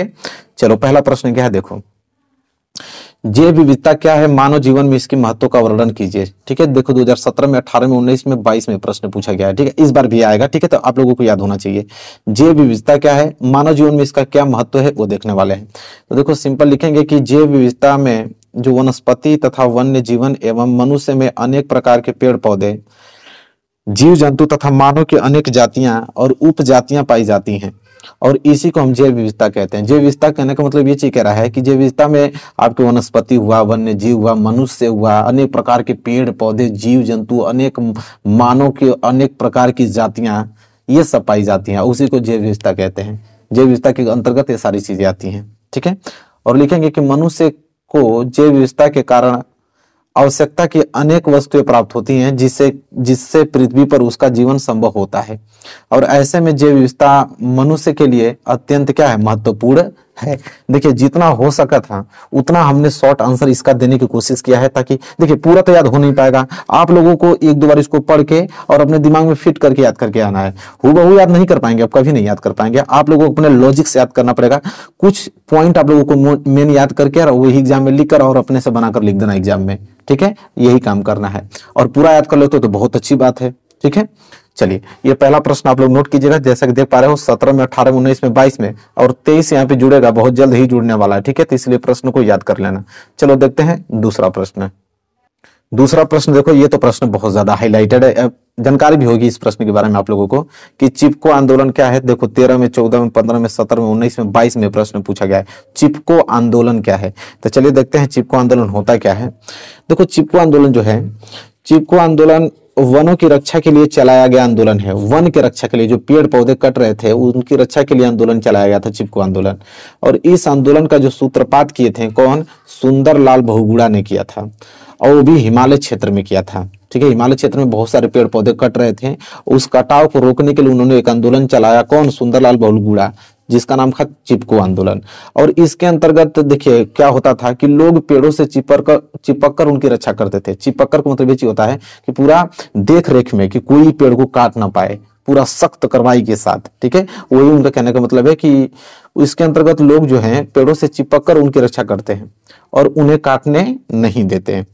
है चलो पहला प्रश्न क्या है देखो जैव विविधता क्या है मानव जीवन में इसके महत्व का वर्णन कीजिए ठीक है देखो 2017 में 18 में 19 में 22 में प्रश्न पूछा गया है ठीक है इस बार भी आएगा ठीक है तो आप लोगों को याद होना चाहिए जैव विविधता क्या है मानव जीवन में इसका क्या महत्व है वो देखने वाले हैं तो देखो सिंपल लिखेंगे कि जैव विविधता में जो वनस्पति तथा वन्य जीवन एवं मनुष्य में अनेक प्रकार के पेड़ पौधे जीव जंतु तथा मानव की अनेक जातियां और उपजातियां पाई जाती हैं और इसी को हम जैव विविधता कहते हैं जैव विविधता कहने का मतलब ये चीज कह रहा है कि जैव विविधता में आपके वनस्पति हुआ वन्य जीव हुआ मनुष्य हुआ अनेक प्रकार के पेड़ पौधे जीव जंतु अनेक मानव के अनेक प्रकार की जातियां ये सब पाई जाती हैं उसी को जैव विविधता कहते हैं जैव विविधता के अंतर्गत ये सारी चीजें आती हैं ठीक है और लिखेंगे कि मनुष्य को जैव विविधता के कारण आवश्यकता की अनेक वस्तुएं प्राप्त होती हैं जिससे जिससे पृथ्वी पर उसका जीवन संभव होता है और ऐसे में जैव विविधता मनुष्य के लिए अत्यंत क्या है महत्वपूर्ण है देखिए जितना हो सका था उतना हमने शॉर्ट आंसर इसका देने की कोशिश किया है ताकि देखिए पूरा तो याद हो नहीं पाएगा आप लोगों को एक दो बार इसको पढ़ के और अपने दिमाग में फिट करके याद करके आना है हु याद नहीं कर पाएंगे आप कभी नहीं याद कर पाएंगे आप लोगों को अपने लॉजिक से याद करना पड़ेगा कुछ पॉइंट आप लोगों को मेन याद करके और वही एग्जाम में लिख कर और अपने से बनाकर लिख देना एग्जाम में ठीक है यही काम करना है और पूरा याद कर लेते हो तो, तो बहुत अच्छी बात है ठीक है चलिए ये पहला प्रश्न आप लोग नोट कीजिएगा जैसा कि देख पा रहे हो सत्रह में अठारह में उन्नीस में बाईस में और तेईस यहाँ पे जुड़ेगा बहुत जल्द ही जुड़ने वाला है ठीक है तो इसलिए प्रश्न को याद कर लेना चलो देखते हैं दूसरा प्रश्न दूसरा प्रश्न देखो ये तो प्रश्न बहुत ज्यादा हाईलाइटेड है जानकारी भी होगी इस प्रश्न के बारे में आप लोगों को कि चिपको आंदोलन क्या है देखो तेरह में चौदह में पंद्रह में सत्रह में उन्नीस में बाईस में प्रश्न पूछा गया है चिपको आंदोलन क्या है तो चलिए देखते हैं चिपको आंदोलन होता क्या है देखो चिपको आंदोलन जो है चिपको आंदोलन वनों की रक्षा के लिए चलाया गया आंदोलन है वन के रक्षा के लिए जो पेड़ पौधे कट रहे थे उनकी रक्षा के लिए आंदोलन चलाया गया था चिपको आंदोलन और इस आंदोलन का जो सूत्रपात किए थे कौन सुंदरलाल बहुगुड़ा ने किया था और वो भी हिमालय क्षेत्र में किया था ठीक है हिमालय क्षेत्र में बहुत सारे पेड़ पौधे कट रहे थे उस कटाव को रोकने के लिए उन्होंने एक आंदोलन चलाया कौन सुंदरलाल बहुलगुड़ा जिसका नाम था चिपको आंदोलन और इसके अंतर्गत देखिए क्या होता था कि लोग पेड़ों से चिपक कर चिपक कर उनकी रक्षा करते थे चिपक कर का मतलब ये होता है कि पूरा देख रेख में कि कोई पेड़ को काट ना पाए पूरा सख्त कार्रवाई के साथ ठीक है वही उनका कहने का मतलब है कि इसके अंतर्गत लोग जो है पेड़ों से चिपक कर उनकी रक्षा करते हैं और उन्हें काटने नहीं देते हैं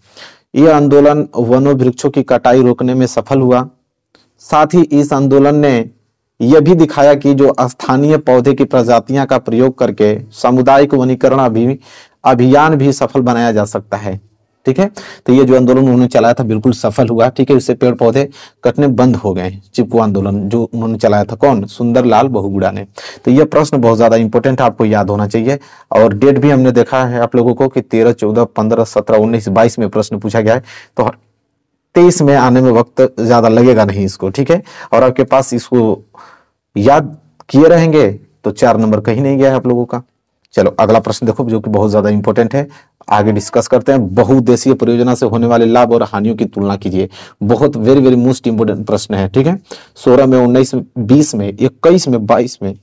यह आंदोलन वनों वृक्षों की कटाई रोकने में सफल हुआ साथ ही इस आंदोलन ने यह भी दिखाया कि जो स्थानीय पौधे की प्रजातियां का प्रयोग करके सामुदायिक वनीकरण अभी अभियान भी सफल बनाया जा सकता है ठीक है तो ये जो आंदोलन उन्होंने चलाया था बिल्कुल सफल हुआ ठीक है उससे पेड़ पौधे कटने बंद हो गए चिपकू आंदोलन जो उन्होंने चलाया था कौन सुंदरलाल बहुगुड़ा ने तो यह प्रश्न बहुत ज्यादा इंपॉर्टेंट आपको याद होना चाहिए और डेट भी हमने देखा है आप लोगों को कि तेरह चौदह पंद्रह सत्रह उन्नीस बाईस में प्रश्न पूछा गया है तो तेईस में आने में वक्त ज्यादा लगेगा नहीं इसको ठीक है और आपके पास इसको याद किए रहेंगे तो चार नंबर कहीं नहीं गया है आप लोगों का चलो अगला प्रश्न देखो जो कि बहुत ज्यादा इंपॉर्टेंट है आगे डिस्कस करते हैं बहुदेशीय परियोजना से होने वाले लाभ और हानियों की तुलना कीजिए बहुत वेरी वेरी मोस्ट इंपोर्टेंट प्रश्न है ठीक है सोलह में उन्नीस में बीस में इक्कीस में बाईस में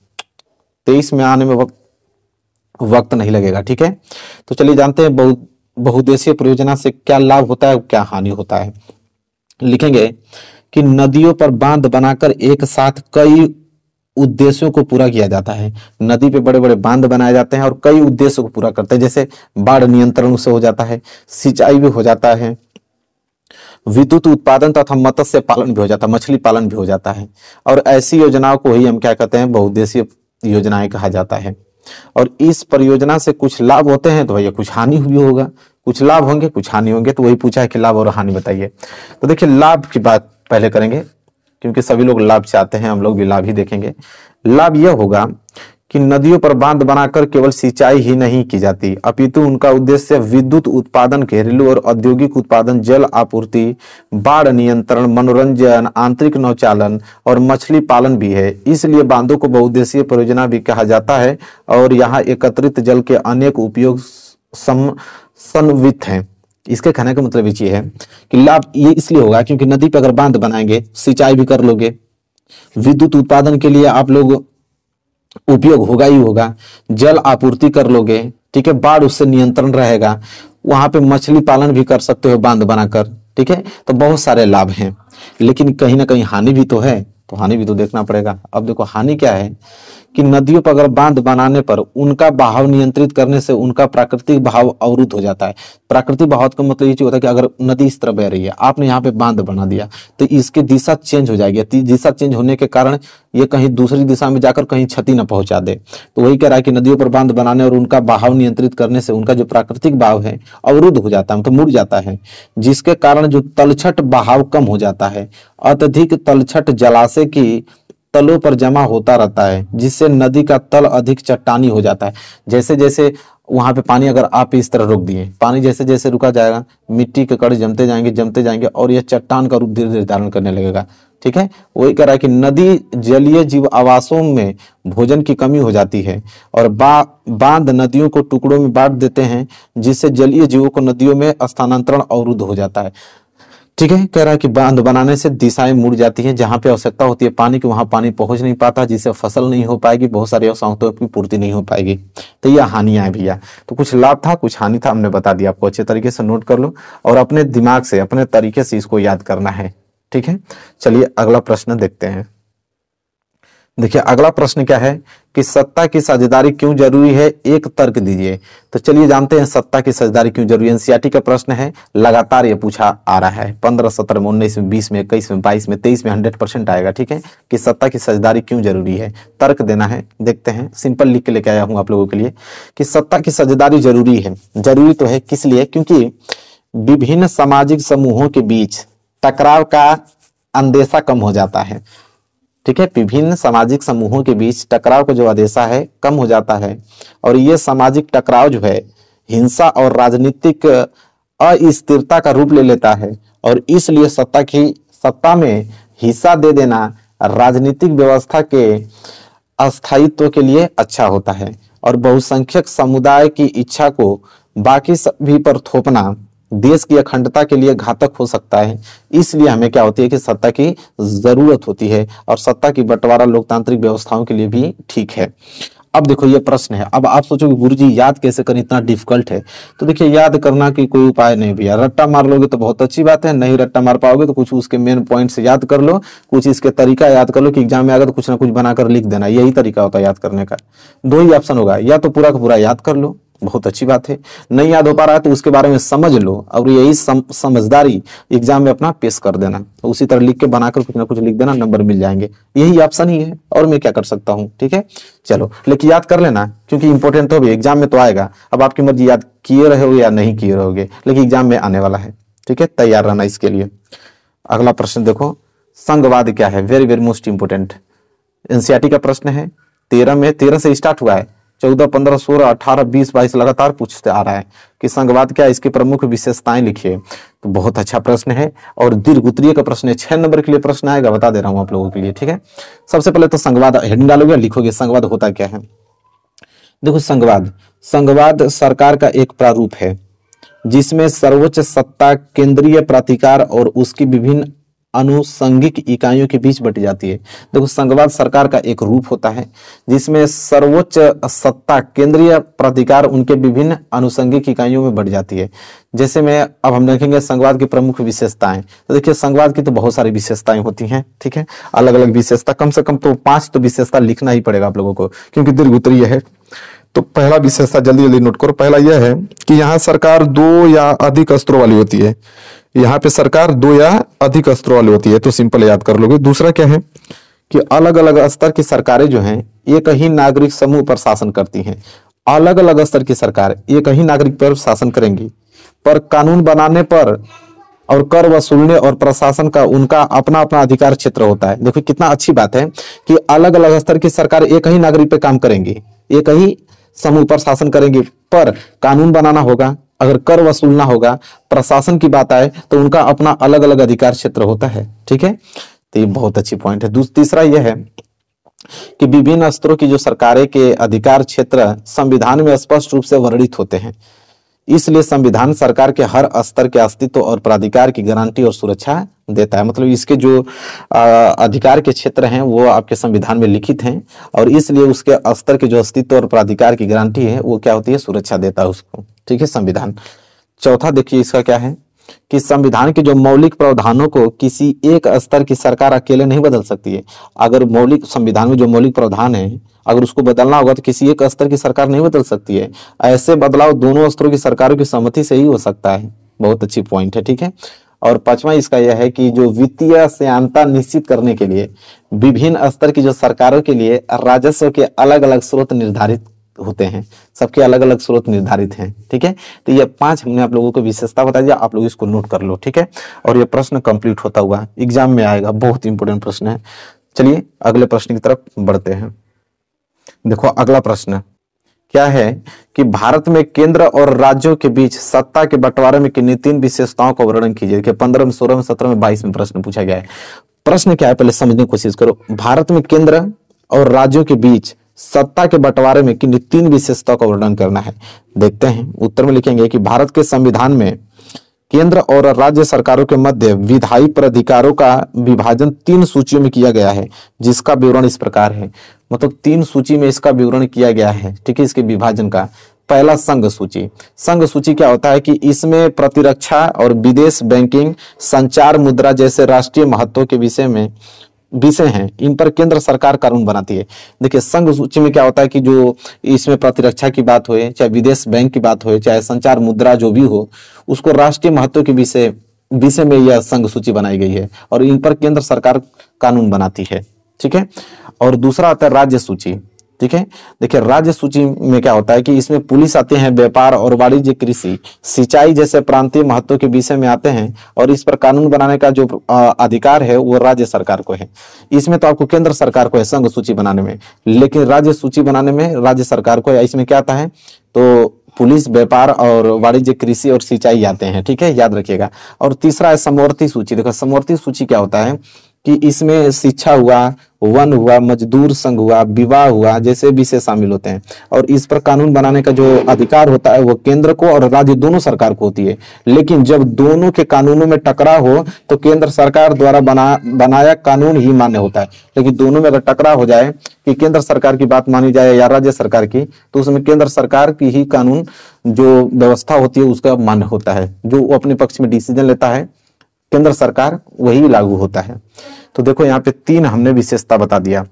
तेईस में आने में वक्त वक्त नहीं लगेगा ठीक है तो चलिए जानते हैं बहु बहुदेशीय परियोजना से क्या लाभ होता है क्या हानि होता है लिखेंगे कि नदियों पर बांध बनाकर एक साथ कई उद्देश्यों को पूरा किया जाता है नदी पे बड़े बड़े बांध बनाए जाते हैं और कई उद्देश्यों को पूरा करते हैं जैसे बाढ़ नियंत्रण से हो जाता है सिंचाई भी हो जाता है विद्युत उत्पादन तथा मत्स्य पालन भी हो जाता है मछली पालन भी हो जाता है और ऐसी योजनाओं को ही हम क्या कहते हैं बहुउद्देशीय योजनाएं कहा जाता है और इस परियोजना से कुछ लाभ होते हैं तो भैया कुछ हानि भी होगा कुछ लाभ होंगे कुछ हानि होंगे तो वही पूछा है कि लाभ और हानि बताइए तो देखिए लाभ की बात पहले करेंगे क्योंकि सभी लोग लाभ चाहते हैं हम लोग भी लाभ ही देखेंगे लाभ यह होगा कि नदियों पर बांध बनाकर केवल सिंचाई ही नहीं की जाती अपितु उनका उद्देश्य विद्युत उत्पादन घरेलू और औद्योगिक उत्पादन जल आपूर्ति बाढ़ नियंत्रण मनोरंजन आंतरिक नौचालन और मछली पालन भी है इसलिए बांधों को बहुद्देशीय परियोजना भी कहा जाता है और यहाँ एकत्रित जल के अनेक उपयोग सम संवित हैं इसके कहने का मतलब ये है कि लाभ ये इसलिए होगा क्योंकि नदी पर अगर बांध बनाएंगे सिंचाई भी कर लोगे विद्युत उत्पादन के लिए आप लोग उपयोग होगा ही होगा जल आपूर्ति कर लोगे ठीक है बाढ़ उससे नियंत्रण रहेगा वहां पे मछली पालन भी कर सकते हो बांध बनाकर ठीक है तो बहुत सारे लाभ हैं लेकिन कहीं ना कहीं हानि भी तो है तो हानि भी तो देखना पड़ेगा अब देखो हानि क्या है कि नदियों पर अगर बांध बनाने पर उनका बहाव नियंत्रित करने से उनका प्राकृतिक बहाव अवरुद्ध हो जाता है प्राकृतिक बहाव का मतलब ये चीज होता है कि अगर नदी इस तरह बह रही है आपने यहाँ पे बांध बना दिया तो इसकी दिशा चेंज हो जाएगी दिशा चेंज होने के कारण ये कहीं दूसरी दिशा में जाकर कहीं क्षति न पहुंचा दे तो वही कह रहा है कि नदियों पर बांध बनाने और उनका बहाव नियंत्रित करने से उनका जो प्राकृतिक बहाव है अवरुद्ध हो जाता है मतलब मुड़ जाता है जिसके कारण जो तलछट बहाव कम हो जाता है अत्यधिक तलछट जलाशय की तलों पर जमा होता रहता है जिससे नदी का तल अधिक चट्टानी हो जाता है जैसे जैसे वहां पे पानी अगर आप इस तरह रोक दिए पानी जैसे जैसे रुका जाएगा मिट्टी के कड़े जमते जाएंगे जमते जाएंगे और यह चट्टान का रूप धीरे धीरे धारण करने लगेगा ठीक है वही कह रहा है कि नदी जलीय जीव आवासों में भोजन की कमी हो जाती है और बा बांध नदियों को टुकड़ों में बांट देते हैं जिससे जलीय जीवों को नदियों में स्थानांतरण अवरुद्ध हो जाता है ठीक है कह रहा है कि बांध बनाने से दिशाएं मुड़ जाती हैं जहां पे आवश्यकता होती है पानी की वहां पानी पहुंच नहीं पाता जिससे फसल नहीं हो पाएगी बहुत सारी आवश्यकताओं की पूर्ति नहीं हो पाएगी तो यह हानियां है भैया तो कुछ लाभ था कुछ हानि था हमने बता दिया आपको अच्छे तरीके से नोट कर लो और अपने दिमाग से अपने तरीके से इसको याद करना है ठीक है चलिए अगला प्रश्न देखते हैं देखिए अगला प्रश्न क्या है कि सत्ता की साझेदारी क्यों जरूरी है एक तर्क दीजिए तो चलिए जानते हैं सत्ता की साझेदारी क्यों जरूरी है एनसीईआरटी का प्रश्न है लगातार ये पूछा आ रहा है पंद्रह सत्रह में उन्नीस में बीस में इक्कीस में बाईस में तेईस में हंड्रेड परसेंट आएगा ठीक है कि सत्ता की साझेदारी क्यों जरूरी है तर्क देना है देखते हैं सिंपल लिख के लेके आया हूँ आप लोगों के लिए कि सत्ता की साझेदारी जरूरी है जरूरी तो है किस लिए क्योंकि विभिन्न सामाजिक समूहों के बीच टकराव का अंदेशा कम हो जाता है ठीक है विभिन्न सामाजिक समूहों के बीच टकराव का जो आदेशा है कम हो जाता है और ये सामाजिक टकराव जो है हिंसा और राजनीतिक अस्थिरता का रूप ले लेता है और इसलिए सत्ता की सत्ता में हिस्सा दे देना राजनीतिक व्यवस्था के अस्थायित्व के लिए अच्छा होता है और बहुसंख्यक समुदाय की इच्छा को बाकी सभी पर थोपना देश की अखंडता के लिए घातक हो सकता है इसलिए हमें क्या होती है कि सत्ता की जरूरत होती है और सत्ता की बंटवारा लोकतांत्रिक व्यवस्थाओं के लिए भी ठीक है अब देखो ये प्रश्न है अब आप सोचोगे गुरु जी याद कैसे करें इतना डिफिकल्ट है तो देखिए याद करना की कोई उपाय नहीं भैया रट्टा मार लोगे तो बहुत अच्छी बात है नहीं रट्टा मार पाओगे तो कुछ उसके मेन पॉइंट से याद कर लो कुछ इसके तरीका याद कर लो कि एग्जाम में आगे तो कुछ ना कुछ बनाकर लिख देना यही तरीका होता है याद करने का दो ही ऑप्शन होगा या तो पूरा का पूरा याद कर लो बहुत अच्छी बात है नहीं याद हो पा रहा है तो उसके बारे में समझ लो और यही सम, समझदारी एग्जाम में अपना पेश कर देना तो उसी तरह लिख के बनाकर कुछ ना कुछ लिख देना नंबर मिल जाएंगे यही ऑप्शन ही है और मैं क्या कर सकता हूँ ठीक है चलो लेकिन याद कर लेना क्योंकि इंपॉर्टेंट तो भी एग्जाम में तो आएगा अब आपकी मर्जी याद किए रहोगे या नहीं किए रहोगे लेकिन एग्जाम में आने वाला है ठीक है तैयार रहना इसके लिए अगला प्रश्न देखो संघवाद क्या है very very most important NCERT का प्रश्न है तेरह में तेरह से स्टार्ट हुआ है चौदह पंद्रह सोलह अठारह बीस बाईस लगातार पूछते आ रहा है कि संघवाद क्या इसकी प्रमुख विशेषताएं लिखिए तो बहुत अच्छा प्रश्न है और दीर्घ उत्तरीय का प्रश्न है छह नंबर के लिए प्रश्न आएगा बता दे रहा हूं आप लोगों के लिए ठीक है सबसे पहले तो संघवाद हेड डालोगे लिखोगे संघवाद होता क्या है देखो संघवाद संघवाद सरकार का एक प्रारूप है जिसमें सर्वोच्च सत्ता केंद्रीय प्राधिकार और उसकी विभिन्न अनुसंगिक इकाइयों के बीच बट जाती है देखो संघवाद सरकार का एक रूप होता है जिसमें सर्वोच्च सत्ता केंद्रीय प्राधिकार उनके विभिन्न अनुसंगिक इकाइयों में बट जाती है जैसे में अब हम देखेंगे संघवाद की प्रमुख विशेषताएं तो देखिए संघवाद की तो बहुत सारी विशेषताएं होती हैं ठीक है अलग अलग विशेषता कम से कम तो पांच तो विशेषता लिखना ही पड़ेगा आप लोगों को क्योंकि दीर्घ उत्तरीय है तो पहला विशेषता जल्दी जल्दी नोट करो पहला यह है कि यहाँ सरकार दो या अधिक स्तरों वाली होती है यहाँ पे सरकार दो या अधिक स्तरों वाली होती है तो सिंपल याद कर लोगे दूसरा क्या है कि अलग अलग स्तर की सरकारें जो हैं एक ही नागरिक समूह पर शासन करती हैं अलग अलग स्तर की सरकार एक ही नागरिक पर शासन करेंगी पर कानून बनाने पर और कर वसूलने और प्रशासन का उनका अपना अपना अधिकार क्षेत्र होता है देखो कितना अच्छी बात है कि अलग अलग स्तर की सरकार एक ही नागरिक पे काम करेंगी एक ही समूह पर शासन करेंगे पर कानून बनाना होगा अगर कर वसूलना होगा प्रशासन की बात आए तो उनका अपना अलग अलग अधिकार क्षेत्र होता है ठीक है तो ये बहुत अच्छी पॉइंट है तीसरा यह है कि विभिन्न स्तरों की जो सरकारें के अधिकार क्षेत्र संविधान में स्पष्ट रूप से वर्णित होते हैं इसलिए संविधान सरकार के हर स्तर के अस्तित्व और प्राधिकार की गारंटी और सुरक्षा देता है मतलब इसके जो आ, अधिकार के क्षेत्र हैं वो आपके संविधान में लिखित हैं और इसलिए उसके स्तर के जो अस्तित्व और प्राधिकार की गारंटी है वो क्या होती है सुरक्षा देता है उसको ठीक है संविधान चौथा देखिए इसका क्या है कि संविधान के जो मौलिक प्रावधानों को किसी एक स्तर की सरकार अकेले नहीं बदल सकती है अगर मौलिक संविधान में जो मौलिक प्रावधान है अगर उसको बदलना होगा तो किसी एक स्तर की सरकार नहीं बदल सकती है ऐसे बदलाव दोनों स्तरों की सरकारों की सहमति से ही हो सकता है बहुत अच्छी पॉइंट है ठीक है और पांचवा इसका यह है कि जो वित्तीय सयानता निश्चित करने के लिए विभिन्न स्तर की जो सरकारों के लिए राजस्व के अलग अलग स्रोत निर्धारित होते हैं सबके अलग अलग स्रोत निर्धारित हैं ठीक है तो ये पांच हमने आप लोगों को विशेषता बता दिया आप लोग इसको नोट कर लो ठीक है और ये प्रश्न कंप्लीट होता हुआ एग्जाम में आएगा बहुत इंपोर्टेंट प्रश्न है चलिए अगले प्रश्न की तरफ बढ़ते हैं देखो अगला प्रश्न क्या है कि भारत में केंद्र और राज्यों के बीच सत्ता के बंटवारे में किन्हीं तीन विशेषताओं का वर्णन कीजिए देखिए पंद्रह में सोलह में सत्रह में बाईस में प्रश्न पूछा गया है प्रश्न क्या है पहले समझने की कोशिश करो भारत में केंद्र और राज्यों के बीच सत्ता के बंटवारे में किन तीन विशेषता का वर्णन करना है देखते हैं उत्तर में लिखेंगे कि भारत के संविधान में केंद्र और राज्य सरकारों के मध्य विधायी प्राधिकारों का विभाजन तीन सूचियों में किया गया है जिसका विवरण इस प्रकार है मतलब तीन सूची में इसका विवरण किया गया है ठीक है इसके विभाजन का पहला संघ सूची संघ सूची क्या होता है कि इसमें प्रतिरक्षा और विदेश बैंकिंग संचार मुद्रा जैसे राष्ट्रीय महत्व के विषय में विषय हैं इन पर केंद्र सरकार कानून बनाती है देखिए संघ सूची में क्या होता है कि जो इसमें प्रतिरक्षा की बात हो चाहे विदेश बैंक की बात हो चाहे संचार मुद्रा जो भी हो उसको राष्ट्रीय महत्व के विषय विषय में यह संघ सूची बनाई गई है और इन पर केंद्र सरकार कानून बनाती है ठीक है और दूसरा आता है राज्य सूची ठीक है देखिए राज्य सूची में क्या होता है कि इसमें पुलिस आते हैं व्यापार और वाणिज्य कृषि सिंचाई जैसे प्रांतीय महत्व के विषय में आते हैं और इस पर कानून बनाने का जो अधिकार है वो राज्य सरकार को है इसमें तो आपको केंद्र सरकार को है संघ सूची बनाने में लेकिन राज्य सूची बनाने में राज्य सरकार को है इसमें क्या आता है तो पुलिस व्यापार और वाणिज्य कृषि और सिंचाई आते हैं ठीक है याद रखिएगा और तीसरा है समवर्ती सूची देखो समवर्ती सूची क्या होता है कि इसमें शिक्षा हुआ वन हुआ मजदूर संघ हुआ विवाह हुआ जैसे विषय शामिल होते हैं और इस पर कानून बनाने का जो अधिकार होता है वो केंद्र को और राज्य दोनों सरकार को होती है लेकिन जब दोनों के कानूनों में टकराव हो तो केंद्र सरकार द्वारा बना बनाया कानून ही मान्य होता है लेकिन दोनों में अगर टकराव हो जाए कि केंद्र सरकार की बात मानी जाए या राज्य सरकार की तो उसमें केंद्र सरकार की ही कानून जो व्यवस्था होती है उसका मान्य होता है जो अपने पक्ष में डिसीजन लेता है केंद्र सरकार वही लागू होता है तो देखो यहाँ पे तीन हमने विशेषता बता दिया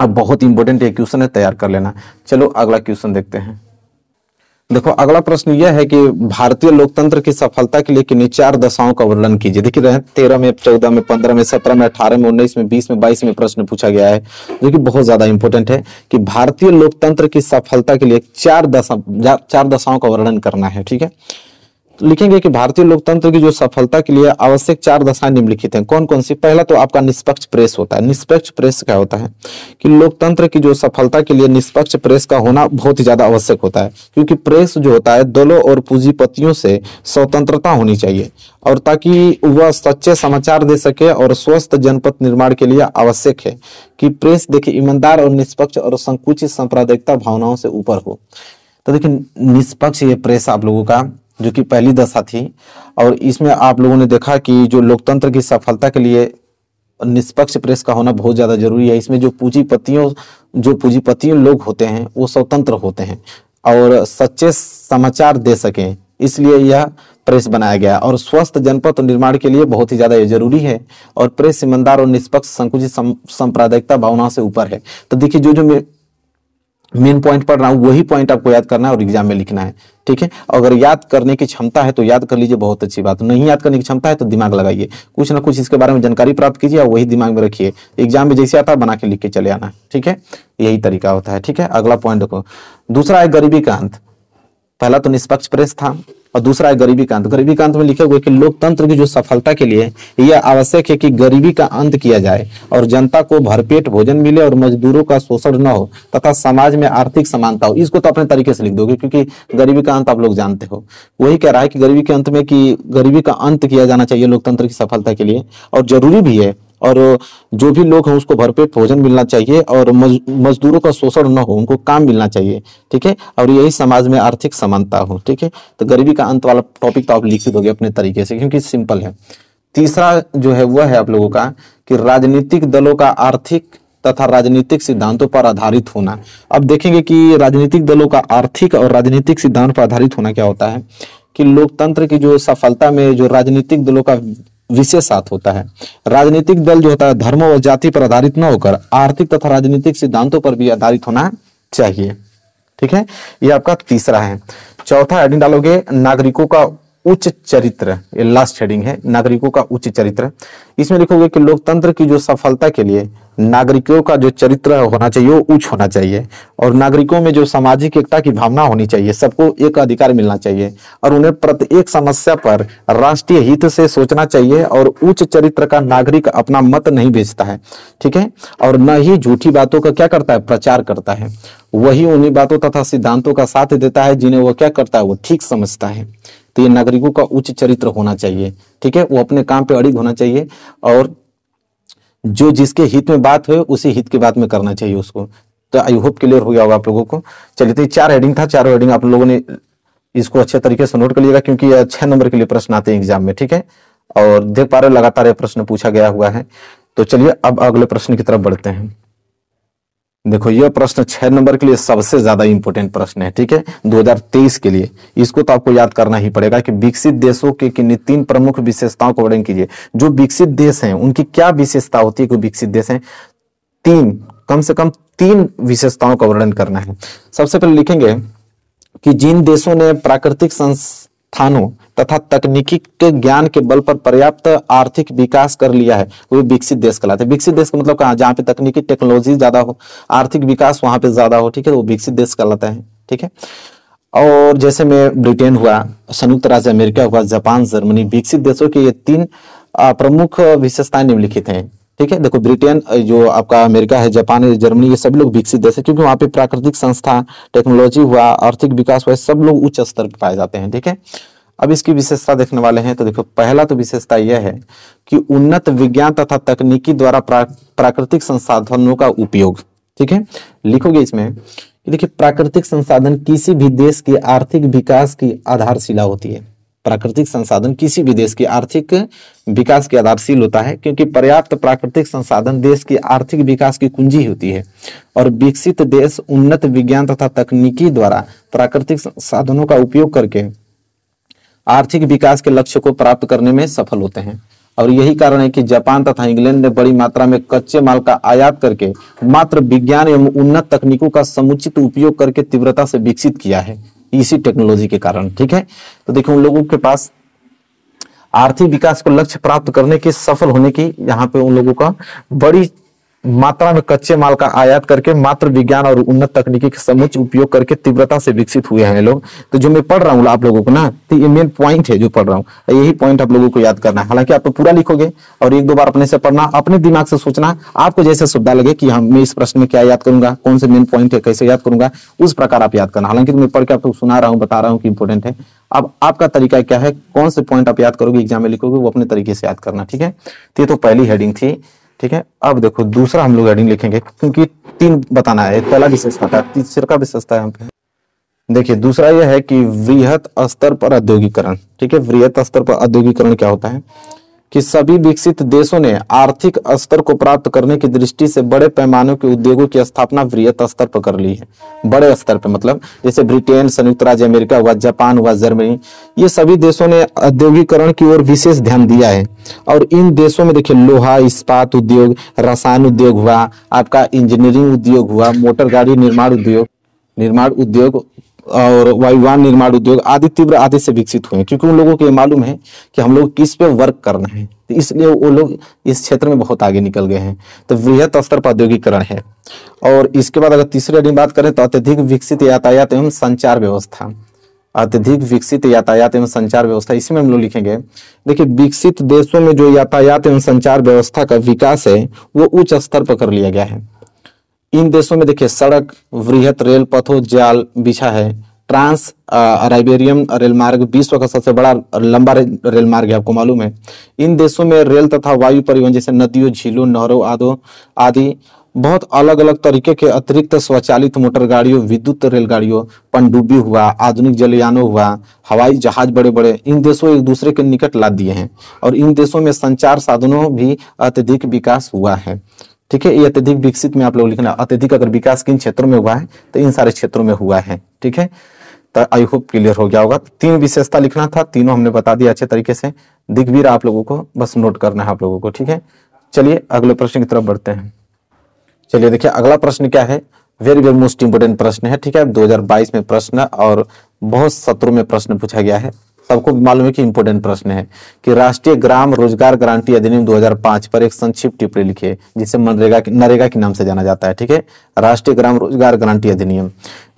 अब बहुत इंपॉर्टेंट ये क्वेश्चन है तैयार कर लेना चलो अगला क्वेश्चन देखते हैं देखो अगला प्रश्न यह है कि भारतीय लोकतंत्र की सफलता के लिए किन्हीं चार दशाओं का वर्णन कीजिए देखिए रहे तेरह में चौदह में पंद्रह में सत्रह में अठारह में उन्नीस में बीस में बाईस में प्रश्न पूछा गया है जो कि बहुत ज्यादा इंपॉर्टेंट है कि भारतीय लोकतंत्र की सफलता के लिए चार दशा चार दशाओं का वर्णन करना है ठीक है तो लिखेंगे कि भारतीय लोकतंत्र की जो सफलता के लिए आवश्यक चार दशाएं निम्नलिखित हैं कौन कौन सी पहला तो आपका निष्पक्ष प्रेस होता है निष्पक्ष प्रेस क्या होता है कि लोकतंत्र की जो सफलता के लिए निष्पक्ष प्रेस का होना बहुत ही ज्यादा आवश्यक होता है क्योंकि प्रेस जो होता है दलों और पूंजीपतियों से स्वतंत्रता होनी चाहिए और ताकि वह सच्चे समाचार दे सके और स्वस्थ जनपद निर्माण के लिए आवश्यक है कि प्रेस देखिए ईमानदार और निष्पक्ष और संकुचित सांप्रदायिकता भावनाओं से ऊपर हो तो देखिए निष्पक्ष ये प्रेस आप लोगों का जो कि पहली दशा थी और इसमें आप लोगों ने देखा कि जो लोकतंत्र की सफलता के लिए निष्पक्ष प्रेस का होना बहुत ज़्यादा जरूरी है इसमें जो पूंजीपतियों जो पूंजीपतियों लोग होते हैं वो स्वतंत्र होते हैं और सच्चे समाचार दे सकें इसलिए यह प्रेस बनाया गया और स्वस्थ जनपद निर्माण के लिए बहुत ही ज्यादा जरूरी है और प्रेस ईमानदार और निष्पक्ष संकुचित संप्रदायिकता भावना से ऊपर है तो देखिए जो जो मेन पॉइंट पढ़ रहा हूँ वही पॉइंट आपको याद करना है और एग्जाम में लिखना है ठीक है अगर याद करने की क्षमता है तो याद कर लीजिए बहुत अच्छी बात नहीं याद करने की क्षमता है तो दिमाग लगाइए कुछ ना कुछ इसके बारे में जानकारी प्राप्त कीजिए और वही दिमाग में रखिए एग्जाम में जैसे आता है बना के लिख के चले आना ठीक है यही तरीका होता है ठीक है अगला पॉइंट देखो दूसरा है गरीबी का अंत पहला तो निष्पक्ष प्रेस था और दूसरा है गरीबी कांत गरीबी कांत में लिखे हुए कि लोकतंत्र की जो सफलता के लिए यह आवश्यक है कि गरीबी का अंत किया जाए और जनता को भरपेट भोजन मिले और मजदूरों का शोषण न हो तथा समाज में आर्थिक समानता हो इसको तो अपने तरीके से लिख दोगे क्योंकि गरीबी का अंत आप लोग जानते हो वही कह रहा है कि गरीबी के अंत में कि गरीबी का अंत किया जाना चाहिए लोकतंत्र की सफलता के लिए और जरूरी भी है और जो भी लोग हैं उसको भरपेट भोजन मिलना चाहिए और मजदूरों का शोषण न हो उनको काम मिलना चाहिए ठीक है और यही समाज में आर्थिक समानता हो ठीक है तो गरीबी का अंत वाला टॉपिक तो आप लिख ही दोगे अपने तरीके से क्योंकि सिंपल है तीसरा जो है वह है आप लोगों का कि राजनीतिक दलों का आर्थिक तथा राजनीतिक सिद्धांतों पर आधारित होना अब देखेंगे कि राजनीतिक दलों का आर्थिक और राजनीतिक सिद्धांत पर आधारित होना क्या होता है कि लोकतंत्र की जो सफलता में जो राजनीतिक दलों का विषय साथ होता है राजनीतिक दल जो होता है धर्म और जाति पर आधारित न होकर आर्थिक तथा राजनीतिक सिद्धांतों पर भी आधारित होना चाहिए ठीक है ये आपका तीसरा है चौथा हेडिंग डालोगे नागरिकों का उच्च चरित्र ये लास्ट हेडिंग है नागरिकों का उच्च चरित्र इसमें लिखोगे कि लोकतंत्र की जो सफलता के लिए नागरिकों का जो चरित्र होना चाहिए वो उच्च होना चाहिए और नागरिकों में जो सामाजिक एकता की भावना होनी चाहिए सबको एक अधिकार मिलना चाहिए और उन्हें प्रत्येक समस्या पर राष्ट्रीय हित से सोचना चाहिए और उच्च चरित्र का नागरिक अपना मत नहीं बेचता है ठीक है और न ही झूठी बातों का क्या करता है प्रचार करता है वही उन्हीं बातों तथा सिद्धांतों का साथ देता है जिन्हें वो क्या करता है वो ठीक समझता है तो ये नागरिकों का उच्च चरित्र होना चाहिए ठीक है वो अपने काम पे अड़िग होना चाहिए और जो जिसके हित में बात हो उसी हित की बात में करना चाहिए उसको तो आई होप क्लियर हो गया होगा आप लोगों को चलिए तो चार हेडिंग था चारों हेडिंग आप लोगों ने इसको अच्छे तरीके से नोट कर लिएगा क्योंकि यह छह नंबर के लिए प्रश्न आते हैं एग्जाम में ठीक है और देख पा रहे लगातार यह प्रश्न पूछा गया हुआ है तो चलिए अब अगले प्रश्न की तरफ बढ़ते हैं देखो यह प्रश्न छह नंबर के लिए सबसे ज्यादा इंपोर्टेंट प्रश्न है ठीक है 2023 के लिए इसको तो आपको याद करना ही पड़ेगा कि विकसित देशों के किन्हीं तीन प्रमुख विशेषताओं को वर्णन कीजिए जो विकसित देश हैं उनकी क्या विशेषता होती है कि विकसित देश हैं तीन कम से कम तीन विशेषताओं का वर्णन करना है सबसे पहले लिखेंगे कि जिन देशों ने प्राकृतिक संस... स्थानों तथा तकनीकी के ज्ञान के बल पर पर्याप्त आर्थिक विकास कर लिया है वो विकसित देश कहलाते हैं विकसित देश का मतलब कहा जहाँ पे तकनीकी टेक्नोलॉजी ज्यादा हो आर्थिक विकास वहां पे ज्यादा हो ठीक है वो विकसित देश कहलाते हैं ठीक है और जैसे में ब्रिटेन हुआ संयुक्त राज्य अमेरिका हुआ जापान जर्मनी विकसित देशों के ये तीन प्रमुख विशेषताएं निम्नलिखित हैं ठीक है देखो ब्रिटेन जो आपका अमेरिका है जापान है जर्मनी ये सभी लोग विकसित देश है क्योंकि वहाँ पे प्राकृतिक संस्था टेक्नोलॉजी हुआ आर्थिक विकास हुआ सब लोग उच्च स्तर पर पाए जाते हैं ठीक है अब इसकी विशेषता देखने वाले हैं तो देखो पहला तो विशेषता यह है कि उन्नत विज्ञान तथा तकनीकी द्वारा प्रा, प्राकृतिक संसाधनों का उपयोग ठीक है लिखोगे इसमें देखिए प्राकृतिक संसाधन किसी भी देश के आर्थिक विकास की आधारशिला होती है प्राकृतिक संसाधन किसी भी देश की आर्थिक विकास के आधारशील होता है क्योंकि पर्याप्त प्राकृतिक संसाधन देश की आर्थिक विकास की कुंजी होती है और विकसित देश उन्नत विज्ञान तथा तकनीकी द्वारा प्राकृतिक संसाधनों का उपयोग करके आर्थिक विकास के लक्ष्य को प्राप्त करने में सफल होते हैं और यही कारण है कि जापान तथा इंग्लैंड ने बड़ी मात्रा में कच्चे माल का आयात करके मात्र विज्ञान एवं उन्नत तकनीकों का समुचित उपयोग करके तीव्रता से विकसित किया है इसी टेक्नोलॉजी के कारण ठीक है तो देखिए उन लोगों के पास आर्थिक विकास को लक्ष्य प्राप्त करने के सफल होने की यहाँ पे उन लोगों का बड़ी मात्रा में कच्चे माल का आयात करके मात्र विज्ञान और उन्नत तकनीकी के समुच उपयोग करके तीव्रता से विकसित हुए हैं लोग तो जो मैं पढ़ रहा हूँ आप लोगों को ना तो ये मेन पॉइंट है जो पढ़ रहा हूँ यही पॉइंट आप लोगों को याद करना है हालांकि आप तो पूरा लिखोगे और एक दो बार अपने से पढ़ना अपने दिमाग से सोचना आपको जैसे सुविधा लगे कि हम हाँ, मैं इस प्रश्न में क्या याद करूंगा कौन से मेन पॉइंट है कैसे याद करूंगा उस प्रकार आप याद करना हालांकि तो मैं पढ़ के आपको सुना रहा हूँ बता रहा हूँ कि इंपोर्टेंट है अब आपका तरीका क्या है कौन से पॉइंट आप याद करोगे एग्जाम में लिखोगे वो अपने तरीके से याद करना ठीक है तो ये तो पहली हेडिंग थी ठीक है अब देखो दूसरा हम लोग हेडिंग लिखेंगे क्योंकि तीन बताना है पहला विशेषता का तीसरा विशेषता है हम पे देखिए दूसरा यह है कि वृहत स्तर पर औद्योगिकरण ठीक है वृहत स्तर पर औद्योगिकरण क्या होता है कि सभी विकसित देशों ने आर्थिक स्तर को प्राप्त करने की दृष्टि से बड़े पैमाने के उद्योगों की स्थापना वृहत स्तर पर कर ली है बड़े स्तर पर मतलब जैसे ब्रिटेन संयुक्त राज्य अमेरिका हुआ जापान हुआ जर्मनी ये सभी देशों ने औद्योगिकरण की ओर विशेष ध्यान दिया है और इन देशों में देखिये लोहा इस्पात उद्योग रसायन उद्योग हुआ आपका इंजीनियरिंग उद्योग हुआ मोटर गाड़ी निर्माण उद्योग निर्माण उद्योग और वायुवान निर्माण उद्योग आदि तीव्र आदि से विकसित हुए क्योंकि उन लोगों को ये मालूम है कि हम लोग किस पे वर्क करना है तो इसलिए वो लोग इस क्षेत्र में बहुत आगे निकल गए हैं तो वृहत स्तर पर औद्योगिकरण है और इसके बाद अगर तीसरे अड़ी बात करें तो अत्यधिक विकसित यातायात एवं संचार व्यवस्था अत्यधिक विकसित यातायात एवं संचार व्यवस्था इसमें हम लोग लिखेंगे देखिए विकसित देशों में जो यातायात एवं संचार व्यवस्था का विकास है वो उच्च स्तर पर कर लिया गया है इन देशों में देखिए सड़क वृहत रेल पथों जाल बिछा है ट्रांस अराइबेरियम रेल मार्ग विश्व का सबसे बड़ा लंबा रेल मार्ग है आपको मालूम है इन देशों में रेल तथा वायु परिवहन जैसे नदियों झीलों नहरों आदो आदि बहुत अलग अलग तरीके के अतिरिक्त स्वचालित मोटर गाड़ियों विद्युत रेलगाड़ियों पनडुब्बी हुआ आधुनिक जलयानों हुआ हवाई जहाज बड़े बड़े इन देशों एक दूसरे के निकट ला दिए हैं और इन देशों में संचार साधनों भी अत्यधिक विकास हुआ है ठीक है ये अत्यधिक विकसित में आप लोग लिखना अत्यधिक अगर विकास किन क्षेत्रों में हुआ है तो इन सारे क्षेत्रों में हुआ है ठीक है तो आई होप क्लियर हो गया होगा तीन विशेषता लिखना था तीनों हमने बता दिया अच्छे तरीके से दिग्वीर आप लोगों को बस नोट करना है आप लोगों को ठीक है चलिए अगले प्रश्न की तरफ बढ़ते हैं चलिए देखिए अगला प्रश्न क्या है वेरी वेरी मोस्ट इंपोर्टेंट प्रश्न है ठीक है 2022 में प्रश्न और बहुत सत्रों में प्रश्न पूछा गया है सबको मालूम है कि इंपोर्टेंट प्रश्न है कि राष्ट्रीय ग्राम रोजगार गारंटी अधिनियम 2005 पर एक संक्षिप्त टिप्पणी लिखिए जिसे मनरेगा नरेगा के नाम से जाना जाता है ठीक है राष्ट्रीय ग्राम रोजगार गारंटी अधिनियम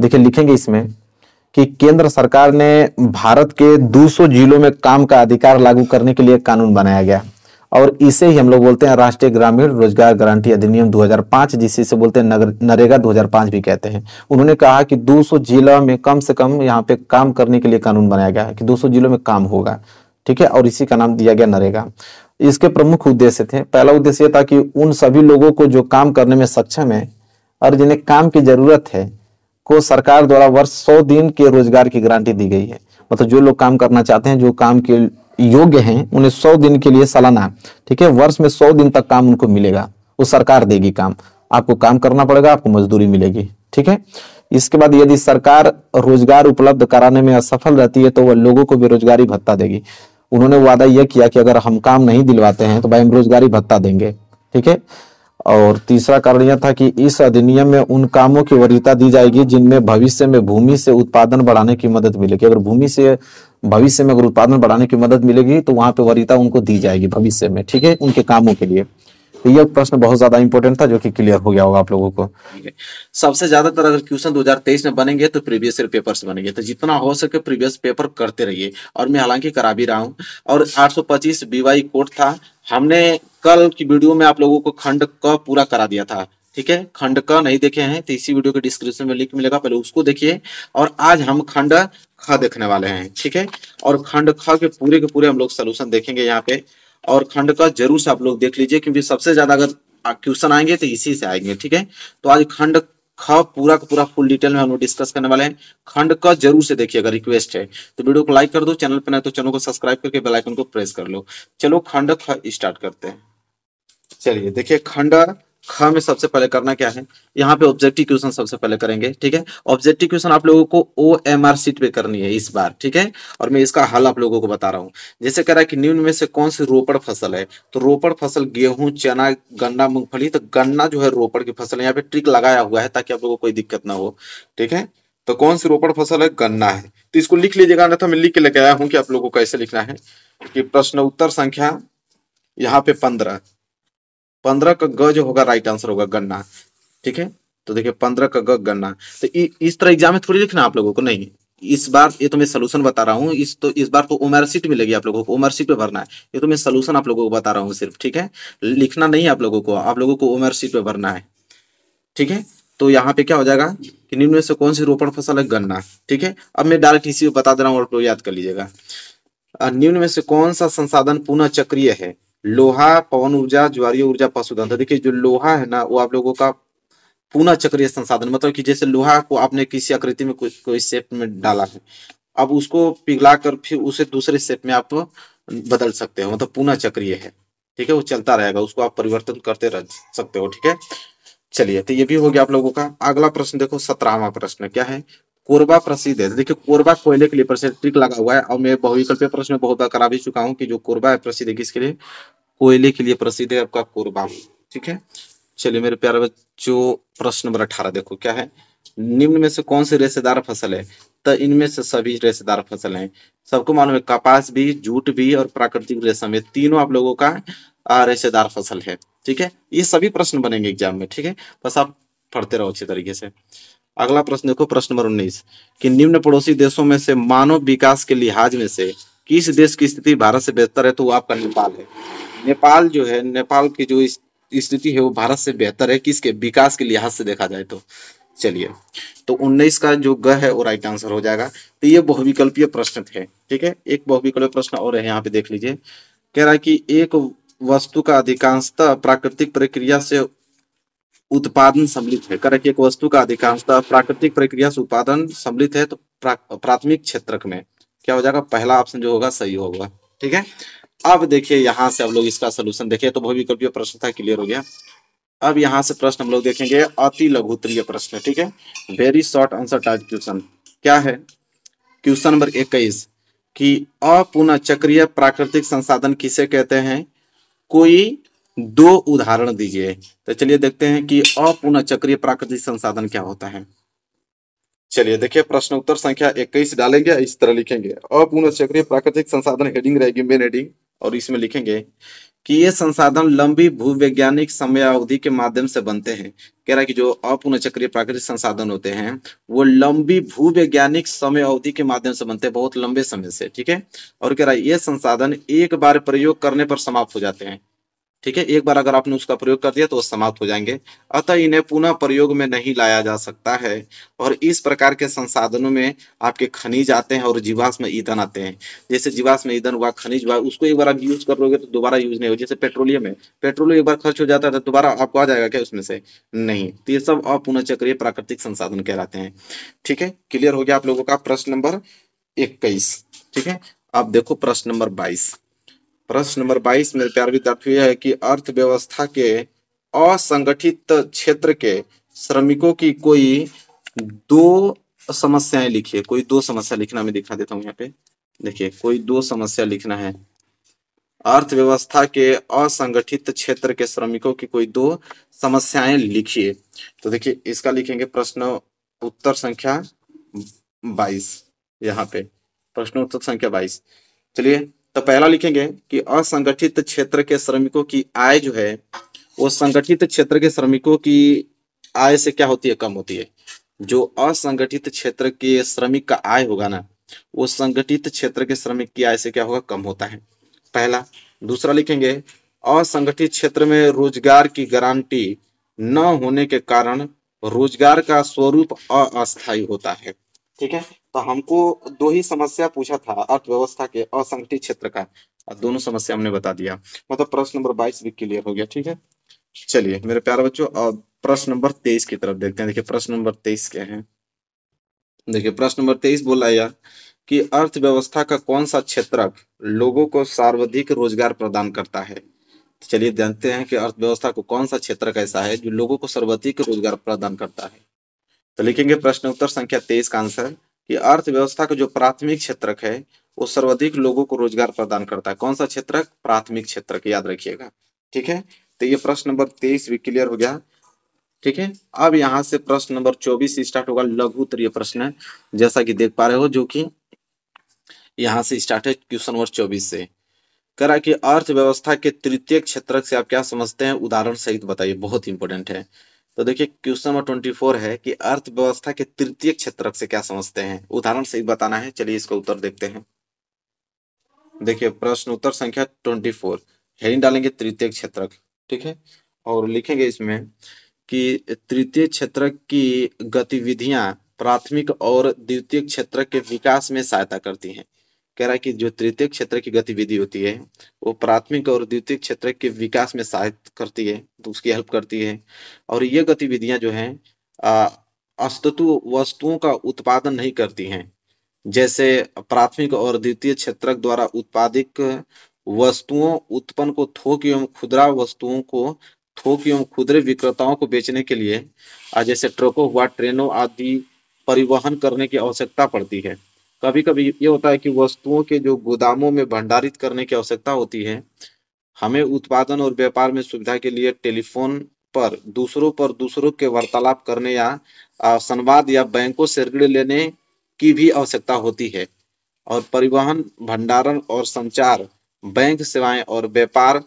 देखिए लिखेंगे इसमें कि केंद्र सरकार ने भारत के 200 जिलों में काम का अधिकार लागू करने के लिए कानून बनाया गया और इसे ही हम लोग बोलते हैं राष्ट्रीय ग्रामीण रोजगार गारंटी अधिनियम 2005 जिसे से बोलते हैं नगर नरेगा 2005 भी कहते हैं उन्होंने कहा कि 200 जिला में कम से कम यहाँ पे काम करने के लिए कानून बनाया गया है कि 200 जिलों में काम होगा ठीक है और इसी का नाम दिया गया नरेगा इसके प्रमुख उद्देश्य थे पहला उद्देश्य था कि उन सभी लोगों को जो काम करने में सक्षम है और जिन्हें काम की जरूरत है को सरकार द्वारा वर्ष सौ दिन के रोजगार की गारंटी दी गई है मतलब जो लोग काम करना चाहते हैं जो काम के योग्य हैं उन्हें सौ दिन के लिए सालाना ठीक है वर्ष में सौ दिन तक काम उनको मिलेगा वो सरकार देगी काम आपको काम करना पड़ेगा आपको मजदूरी मिलेगी ठीक है इसके बाद यदि सरकार रोजगार उपलब्ध कराने में असफल रहती है तो वह लोगों को बेरोजगारी भत्ता देगी उन्होंने वादा यह किया कि अगर हम काम नहीं दिलवाते हैं तो भाई हम रोजगारी भत्ता देंगे ठीक है और तीसरा कारण यह था कि इस अधिनियम में उन कामों की वरीयता दी जाएगी जिनमें भविष्य में भूमि से उत्पादन बढ़ाने की मदद मिलेगी अगर भूमि से भविष्य में अगर उत्पादन बढ़ाने की मदद मिलेगी तो वहां पे वरीता उनको दी जाएगी भविष्य में ठीक है उनके कामों के लिए तो यह प्रश्न बहुत ज्यादा इंपॉर्टेंट था जो कि क्लियर हो गया होगा आप लोगों को सबसे ज्यादातर अगर क्वेश्चन 2023 में बनेंगे तो प्रीवियस ईयर पेपर से बनेंगे तो जितना हो सके प्रीवियस पेपर करते रहिए और मैं हालांकि करा भी रहा हूँ और 825 बीवाई कोड था हमने कल की वीडियो में आप लोगों को खंड क पूरा करा दिया था ठीक है खंड क नहीं देखे हैं तो इसी वीडियो के डिस्क्रिप्शन में लिंक मिलेगा पहले उसको देखिए और आज हम खंड ख देखने वाले हैं ठीक है और खंड ख के पूरे के पूरे हम लोग सोल्यूशन देखेंगे यहाँ पे और खंड का जरूर से आप लोग देख लीजिए क्योंकि सबसे ज्यादा अगर क्वेश्चन आएंगे तो इसी से आएंगे ठीक है तो आज खंड ख पूरा का पूरा फुल डिटेल में हम लोग डिस्कस करने वाले हैं खंड का जरूर से देखिए अगर रिक्वेस्ट है तो वीडियो को लाइक कर दो चैनल पर ना तो चैनल को सब्सक्राइब करके बेलाइकन को प्रेस कर लो चलो खंड ख स्टार्ट करते हैं चलिए देखिए खंड खा में सबसे पहले करना क्या है यहाँ पे ऑब्जेक्टिव क्वेश्चन सबसे पहले करेंगे ठीक है ऑब्जेक्टिव क्वेश्चन आप लोगों को ओ एम आर सीट पे करनी है इस बार ठीक है और मैं इसका हल आप लोगों को बता रहा हूँ जैसे कह रहा है कि न्यून में से कौन सी रोपड़ फसल है तो रोपड़ फसल गेहूं चना गन्ना मूंगफली तो गन्ना जो है रोपड़ की फसल है यहाँ पे ट्रिक लगाया हुआ है ताकि आप लोगों को कोई दिक्कत ना हो ठीक है तो कौन सी रोपड़ फसल है गन्ना है तो इसको लिख लीजिएगा ना था मैं लिख के लेके आया हूँ कि आप लोगों को कैसे लिखना है कि प्रश्न उत्तर संख्या यहाँ पे पंद्रह पंद्रह का ग जो होगा राइट आंसर होगा गन्ना ठीक है तो देखिए पंद्रह का ग गन्ना तो इ, इस तरह एग्जाम में थोड़ी लिखना आप लोगों को नहीं इस बार ये तो मैं सोल्यूशन बता रहा हूँ इस तो इस बार तो ओमर सीट मिलेगी आप लोगों को ओमर सीट पे भरना है ये तो मैं सोल्यूशन आप लोगों को बता रहा हूँ सिर्फ ठीक है लिखना नहीं है आप लोगों को आप लोगों को ओमर सीट पे भरना है ठीक है तो यहाँ पे क्या हो जाएगा कि निम्न में से कौन सी रोपण फसल है गन्ना ठीक है अब मैं डायरेक्ट इसी को बता दे रहा हूँ और याद कर लीजिएगा निम्न में से कौन सा संसाधन पुनः चक्रिय है लोहा पवन ऊर्जा ज्वारीय ऊर्जा पशुधन तो देखिए जो लोहा है ना वो आप लोगों का पुनः चक्रिय संसाधन मतलब कि जैसे लोहा को आपने किसी आकृति में कुछ कोई शेप में डाला है अब उसको पिघला कर फिर उसे दूसरे शेप में आप बदल सकते हो मतलब पुनः चक्रिय है ठीक है वो चलता रहेगा उसको आप परिवर्तन करते रह सकते हो ठीक है चलिए तो ये भी हो गया आप लोगों का अगला प्रश्न देखो सत्रहवा प्रश्न क्या है कोरबा प्रसिद्ध है देखिए कोरबा कोयले के लिए प्रसिद्ध ट्रिक लगा हुआ है और मैं बहुविकल्प प्रश्न में बहुत बार करा भी चुका हूँ कि जो कोरबा है प्रसिद्ध है किसके लिए कोयले के लिए प्रसिद्ध है आपका कोरबा ठीक है चलिए मेरे प्यारे बच्चों प्रश्न नंबर अठारह देखो क्या है निम्न में से कौन सी रेशेदार फसल है तो इनमें से सभी रेशेदार फसल है सबको मालूम है कपास भी जूट भी और प्राकृतिक रेशम ये तीनों आप लोगों का रेशेदार फसल है ठीक है ये सभी प्रश्न बनेंगे एग्जाम में ठीक है बस आप पढ़ते रहो अच्छे तरीके से अगला प्रश्न देखो प्रश्न नंबर उन्नीस कि निम्न पड़ोसी देशों में से मानव विकास के लिहाज में से किस देश की स्थिति भारत से बेहतर है तो वो आपका नेपाल है नेपाल जो है नेपाल की जो स्थिति है वो भारत से बेहतर है किसके विकास के लिहाज से देखा जाए तो चलिए तो उन्नीस का जो ग है वो राइट आंसर हो जाएगा तो ये बहुविकल्पीय प्रश्न थे ठीक है एक बहुविकल्पीय प्रश्न और है यहाँ पे देख लीजिए कह रहा है कि एक वस्तु का अधिकांशतः प्राकृतिक प्रक्रिया से उत्पादन सम्मिलित है कर एक वस्तु का अधिकांशता प्राकृतिक प्रक्रिया से उत्पादन सम्मिलित है तो प्रा, प्राथमिक क्षेत्रक में क्या हो जाएगा पहला ऑप्शन जो होगा सही होगा ठीक है अब देखिए यहाँ से अब लोग इसका सोल्यूशन देखिए तो भविक प्रश्न था क्लियर हो गया अब यहाँ से प्रश्न हम लोग देखेंगे अति लघुत्तरीय प्रश्न ठीक है very short answer type question क्या है क्वेश्चन नंबर इक्कीस की अपूर्ण चक्रिय प्राकृतिक संसाधन किसे कहते हैं कोई दो उदाहरण दीजिए तो चलिए देखते हैं कि अपूर्ण चक्रीय प्राकृतिक संसाधन क्या होता है चलिए देखिए प्रश्न उत्तर संख्या इक्कीस डालेंगे इस तरह लिखेंगे अपूर्ण चक्रीय प्राकृतिक संसाधन हेडिंग रहेगी मेन हेडिंग और इसमें लिखेंगे कि ये संसाधन लंबी भूवैज्ञानिक समय अवधि के माध्यम से बनते हैं कह रहा है कि जो अपूर्ण चक्रीय प्राकृतिक संसाधन होते हैं वो लंबी भूवैज्ञानिक समय अवधि के माध्यम से बनते हैं बहुत लंबे समय से ठीक है और कह रहा है ये संसाधन एक बार प्रयोग करने पर समाप्त हो जाते हैं ठीक है एक बार अगर आपने उसका प्रयोग कर दिया तो समाप्त हो जाएंगे अतः इन्हें पुनः प्रयोग में नहीं लाया जा सकता है और इस प्रकार के संसाधनों में आपके खनिज आते हैं और जीवाश्म ईंधन आते हैं जैसे जीवाश्म ईंधन हुआ खनिज हुआ उसको एक बार आप यूज कर लोगे तो दोबारा यूज नहीं हो जैसे पेट्रोलियम है पेट्रोलियम एक बार खर्च हो जाता है तो दोबारा आपको आ जाएगा क्या उसमें से नहीं तो ये सब चक्रिय प्राकृतिक संसाधन कहलाते हैं ठीक है क्लियर हो गया आप लोगों का प्रश्न नंबर इक्कीस ठीक है आप देखो प्रश्न नंबर बाईस प्रश्न नंबर 22 मेरे प्यार विद्यार्थियों है कि अर्थव्यवस्था के असंगठित क्षेत्र के श्रमिकों की कोई दो समस्याएं लिखिए कोई दो समस्या लिखना मैं दिखा देता हूँ यहाँ पे देखिए कोई दो समस्या लिखना है अर्थव्यवस्था के असंगठित क्षेत्र के श्रमिकों की कोई दो समस्याएं लिखिए तो देखिए इसका लिखेंगे प्रश्न उत्तर संख्या बाईस यहाँ पे प्रश्न उत्तर संख्या बाईस चलिए तो पहला लिखेंगे कि असंगठित क्षेत्र के श्रमिकों की आय जो है वो संगठित क्षेत्र के श्रमिकों की आय से क्या होती है कम होती है जो असंगठित क्षेत्र के श्रमिक का आय होगा ना वो संगठित क्षेत्र के श्रमिक की आय से क्या होगा कम होता है पहला दूसरा लिखेंगे असंगठित क्षेत्र में रोजगार की गारंटी न होने के कारण रोजगार का स्वरूप अस्थायी होता है ठीक है तो हमको दो ही समस्या पूछा था अर्थव्यवस्था के असंगठित क्षेत्र का और दोनों समस्या हमने बता दिया मतलब प्रश्न नंबर बाईस भी क्लियर हो गया ठीक है चलिए मेरे प्यारे बच्चों अब प्रश्न नंबर तेईस की तरफ देखते हैं देखिए प्रश्न नंबर तेईस क्या है देखिए प्रश्न नंबर तेईस बोला यार कि अर्थव्यवस्था का कौन सा क्षेत्र लोगों को सर्वाधिक रोजगार प्रदान करता है तो चलिए जानते हैं कि अर्थव्यवस्था को कौन सा क्षेत्र ऐसा है जो लोगों को सर्वाधिक रोजगार प्रदान करता है तो लिखेंगे प्रश्न उत्तर संख्या तेईस का आंसर कि अर्थव्यवस्था का जो प्राथमिक क्षेत्र है वो सर्वाधिक लोगों को रोजगार प्रदान करता है कौन सा क्षेत्र प्राथमिक क्षेत्र याद रखिएगा ठीक है तो ये प्रश्न नंबर तेईस भी क्लियर हो गया ठीक है अब यहाँ से प्रश्न नंबर चौबीस स्टार्ट होगा लघु उत्तरीय तो प्रश्न है जैसा कि देख पा रहे हो जो कि यहाँ से स्टार्ट है क्वेश्चन नंबर चौबीस से करा कि अर्थव्यवस्था के तृतीय क्षेत्र से आप क्या समझते हैं उदाहरण सहित बताइए बहुत इंपॉर्टेंट है तो देखिए क्वेश्चन नंबर ट्वेंटी फोर है कि अर्थव्यवस्था के तृतीय क्षेत्र से क्या समझते हैं उदाहरण से बताना है चलिए इसका उत्तर देखते हैं देखिए प्रश्न उत्तर संख्या ट्वेंटी फोर हेडिंग डालेंगे तृतीय क्षेत्र ठीक है और लिखेंगे इसमें कि तृतीय क्षेत्र की गतिविधियां प्राथमिक और द्वितीय क्षेत्र के विकास में सहायता करती हैं कह रहा है कि जो तृतीय क्षेत्र की गतिविधि होती है वो प्राथमिक और द्वितीय क्षेत्र के विकास में सहायता करती है तो उसकी हेल्प करती है और ये गतिविधियां जो है अस्तु वस्तुओं का उत्पादन नहीं करती हैं जैसे प्राथमिक और द्वितीय क्षेत्र द्वारा उत्पादित वस्तुओं उत्पन्न को थोक एवं खुदरा वस्तुओं को थोक एवं खुदरे विक्रेताओं को बेचने के लिए जैसे ट्रकों हुआ ट्रेनों आदि परिवहन करने की आवश्यकता पड़ती है कभी कभी ये होता है कि वस्तुओं के जो गोदामों में भंडारित करने की आवश्यकता होती है हमें उत्पादन और व्यापार में सुविधा के लिए टेलीफोन पर दूसरों पर दूसरों के वार्तालाप करने या संवाद या बैंकों से ऋण लेने की भी आवश्यकता होती है और परिवहन भंडारण और संचार बैंक सेवाएं और व्यापार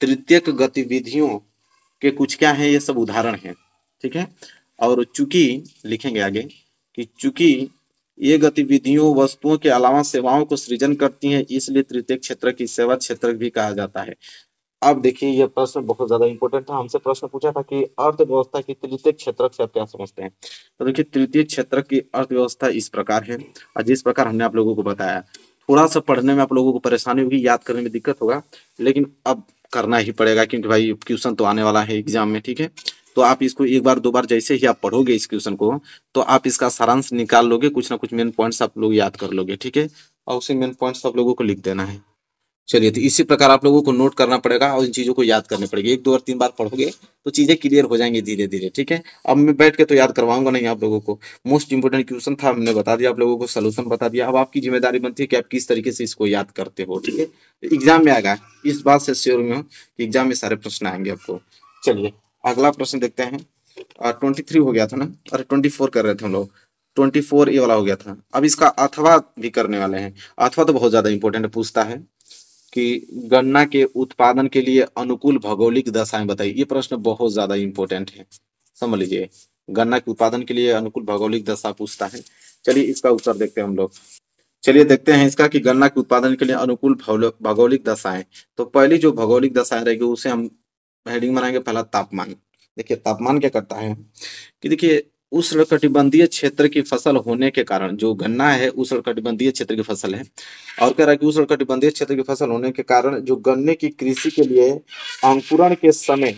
तृतीयक गतिविधियों के कुछ क्या है ये सब उदाहरण हैं ठीक है और चूंकि लिखेंगे आगे कि चूंकि ये गतिविधियों वस्तुओं के अलावा सेवाओं को सृजन करती हैं इसलिए तृतीय क्षेत्र की सेवा क्षेत्र भी कहा जाता है अब देखिए यह प्रश्न बहुत ज्यादा इंपोर्टेंट था हमसे प्रश्न पूछा था कि अर्थव्यवस्था की तृतीय क्षेत्र से आप क्या समझते हैं तो देखिए तृतीय क्षेत्र की अर्थव्यवस्था इस प्रकार है और जिस प्रकार हमने आप लोगों को बताया थोड़ा सा पढ़ने में आप लोगों को परेशानी होगी याद करने में दिक्कत होगा लेकिन अब करना ही पड़ेगा क्योंकि भाई क्वेश्चन तो आने वाला है एग्जाम में ठीक है तो आप इसको एक बार दो बार जैसे ही आप पढ़ोगे इस क्वेश्चन को तो आप इसका सारांश निकाल लोगे कुछ ना कुछ मेन पॉइंट्स आप लोग याद कर लोगे ठीक है और उसी मेन पॉइंट्स आप लोगों को लिख देना है चलिए तो इसी प्रकार आप लोगों को नोट करना पड़ेगा और इन चीज़ों को याद करनी पड़ेगी एक दो और तीन बार पढ़ोगे तो चीज़ें क्लियर हो जाएंगी धीरे धीरे ठीक है अब मैं बैठ के तो याद करवाऊंगा नहीं आप लोगों को मोस्ट इंपोर्टेंट क्वेश्चन था हमने बता दिया आप लोगों को सोल्यूशन बता दिया अब आपकी जिम्मेदारी बनती है कि आप किस तरीके से इसको याद करते हो ठीक है एग्जाम तो में आएगा इस बात से श्योर में हूँ एग्जाम में सारे प्रश्न आएंगे आपको चलिए अगला प्रश्न देखते हैं ट्वेंटी थ्री हो गया था ना अरे ट्वेंटी फोर कर रहे थे हम लोग ट्वेंटी फोर ये वाला हो गया था अब इसका अथवा भी करने वाले हैं अथवा तो बहुत ज्यादा इंपॉर्टेंट पूछता है कि गन्ना के उत्पादन के लिए अनुकूल भौगोलिक दशाएं बताइए ये प्रश्न बहुत ज्यादा इंपॉर्टेंट है समझ लीजिए गन्ना के उत्पादन के लिए अनुकूल भौगोलिक दशा पूछता है चलिए इसका उत्तर देखते हैं हम लोग चलिए देखते हैं इसका कि गन्ना के उत्पादन के लिए अनुकूल भौगोलिक दशाएं तो पहली जो भौगोलिक दशाएं रहेगी उसे हम हेडिंग बनाएंगे पहला तापमान देखिए तापमान क्या करता है कि देखिए उष्णकटिबंधीय क्षेत्र की फसल होने के कारण जो गन्ना है उष्णकटिबंधीय क्षेत्र की फसल है और कह रहा है कि उष्णकटिबंधीय क्षेत्र की फसल होने के कारण जो गन्ने की कृषि के लिए अंकुरण के समय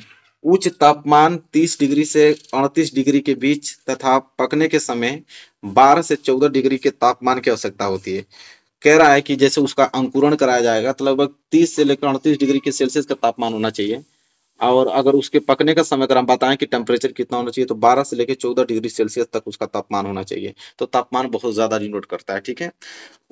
उच्च तापमान 30 डिग्री से 38 डिग्री के बीच तथा पकने के समय 12 से 14 डिग्री के तापमान की आवश्यकता होती है कह रहा है कि जैसे उसका अंकुरण कराया जाएगा तो लगभग तीस से लेकर अड़तीस डिग्री के सेल्सियस का तापमान होना चाहिए और अगर उसके पकने का समय अगर हम बताएं कि टेम्परेचर कितना होना चाहिए तो 12 से लेकर 14 डिग्री सेल्सियस तक उसका तापमान होना चाहिए तो तापमान बहुत ज़्यादा डिनोट करता है ठीक है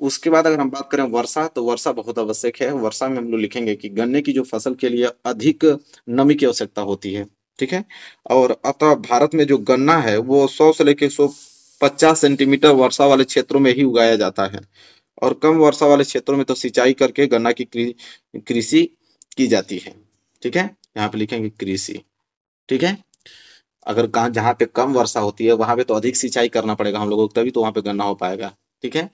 उसके बाद अगर हम बात करें वर्षा तो वर्षा बहुत आवश्यक है वर्षा में हम लोग लिखेंगे कि गन्ने की जो फसल के लिए अधिक नमी की आवश्यकता होती है ठीक है और अतः भारत में जो गन्ना है वो सौ से लेकर सौ पचास सेंटीमीटर वर्षा वाले क्षेत्रों में ही उगाया जाता है और कम वर्षा वाले क्षेत्रों में तो सिंचाई करके गन्ना की कृषि की जाती है ठीक है यहाँ पे लिखेंगे कृषि ठीक है अगर कहा जहाँ पे कम वर्षा होती है वहां पे तो अधिक सिंचाई करना पड़ेगा हम लोगों को तभी तो वहां पे गन्ना हो पाएगा ठीक है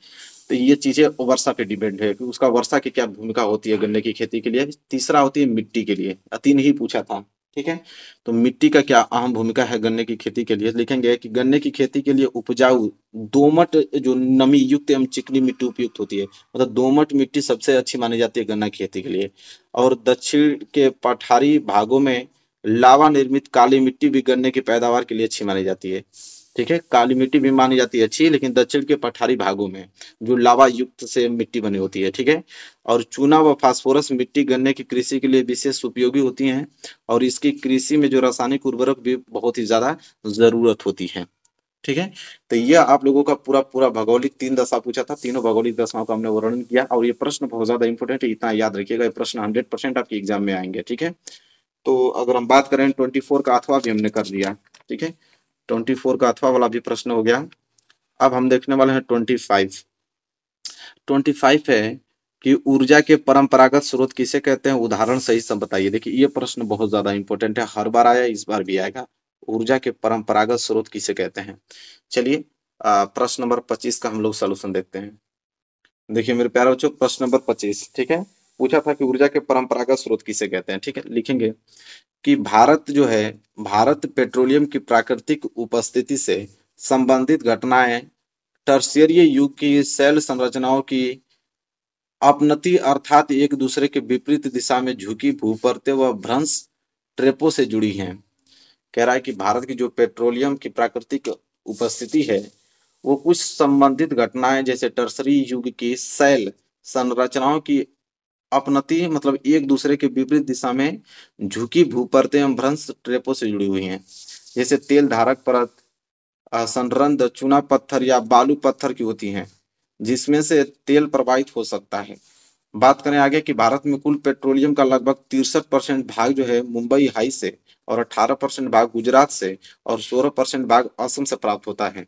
तो ये चीजें वर्षा पे डिपेंड है कि उसका वर्षा की क्या भूमिका होती है गन्ने की खेती के लिए तीसरा होती है मिट्टी के लिए अतीन ही पूछा था ठीक है तो मिट्टी का क्या अहम भूमिका है गन्ने की खेती के लिए लिखेंगे कि गन्ने की खेती के लिए उपजाऊ दोमट जो नमी युक्त एवं चिकनी मिट्टी उपयुक्त होती है मतलब दोमट मिट्टी सबसे अच्छी मानी जाती है गन्ना खेती के लिए और दक्षिण के पठारी भागों में लावा निर्मित काली मिट्टी भी गन्ने की पैदावार के लिए अच्छी मानी जाती है ठीक है काली मिट्टी भी मानी जाती है अच्छी लेकिन दक्षिण के पठारी भागों में जो लावा युक्त से मिट्टी बनी होती है ठीक है और चूना व फास्फोरस मिट्टी गन्ने की कृषि के लिए विशेष उपयोगी होती हैं और इसकी कृषि में जो रासायनिक उर्वरक भी बहुत ही ज्यादा जरूरत होती है ठीक है तो यह आप लोगों का पूरा पूरा भौगोलिक तीन दशा पूछा था तीनों भौगोलिक दशाओं का हमने वर्णन किया और ये प्रश्न बहुत ज्यादा इंपोर्टेंट है इतना याद रखिएगा ये प्रश्न हंड्रेड परसेंट आपके एग्जाम में आएंगे ठीक है तो अगर हम बात करें ट्वेंटी फोर का अथवा भी हमने कर दिया ठीक है ट्वेंटी फोर का अथवा वाला भी प्रश्न हो गया अब हम देखने वाले हैं ट्वेंटी फाइव ट्वेंटी फाइव है कि ऊर्जा के परंपरागत स्रोत किसे कहते हैं उदाहरण सही सब बताइए देखिए ये प्रश्न बहुत ज्यादा इंपॉर्टेंट है हर बार आया इस बार भी आएगा ऊर्जा के परंपरागत स्रोत किसे कहते हैं चलिए प्रश्न नंबर पच्चीस का हम लोग सोल्यूशन देखते हैं देखिए मेरे प्यारे बच्चों प्रश्न नंबर पच्चीस ठीक है पूछा था कि ऊर्जा के परंपरागत स्रोत किसे कहते हैं ठीक है लिखेंगे कि भारत जो है भारत पेट्रोलियम की प्राकृतिक उपस्थिति से संबंधित घटनाएं टर्सियरीय युग की सेल संरचनाओं की अपनति अर्थात एक दूसरे के विपरीत दिशा में झुकी भूपरते व भ्रंश ट्रेपो से जुड़ी हैं कह रहा है कि भारत की जो पेट्रोलियम की प्राकृतिक उपस्थिति है वो कुछ संबंधित घटनाएं जैसे टर्सरी युग की सेल संरचनाओं की अपनति मतलब एक दूसरे के विपरीत दिशा में झुकी भूपरतें एवं भ्रंश ट्रेपों से जुड़ी हुई हैं जैसे तेल धारक परत संरंद चूना पत्थर या बालू पत्थर की होती हैं जिसमें से तेल प्रवाहित हो सकता है बात करें आगे कि भारत में कुल पेट्रोलियम का लगभग तिरसठ परसेंट भाग जो है मुंबई हाई से और अठारह परसेंट भाग गुजरात से और सोलह परसेंट भाग असम से प्राप्त होता है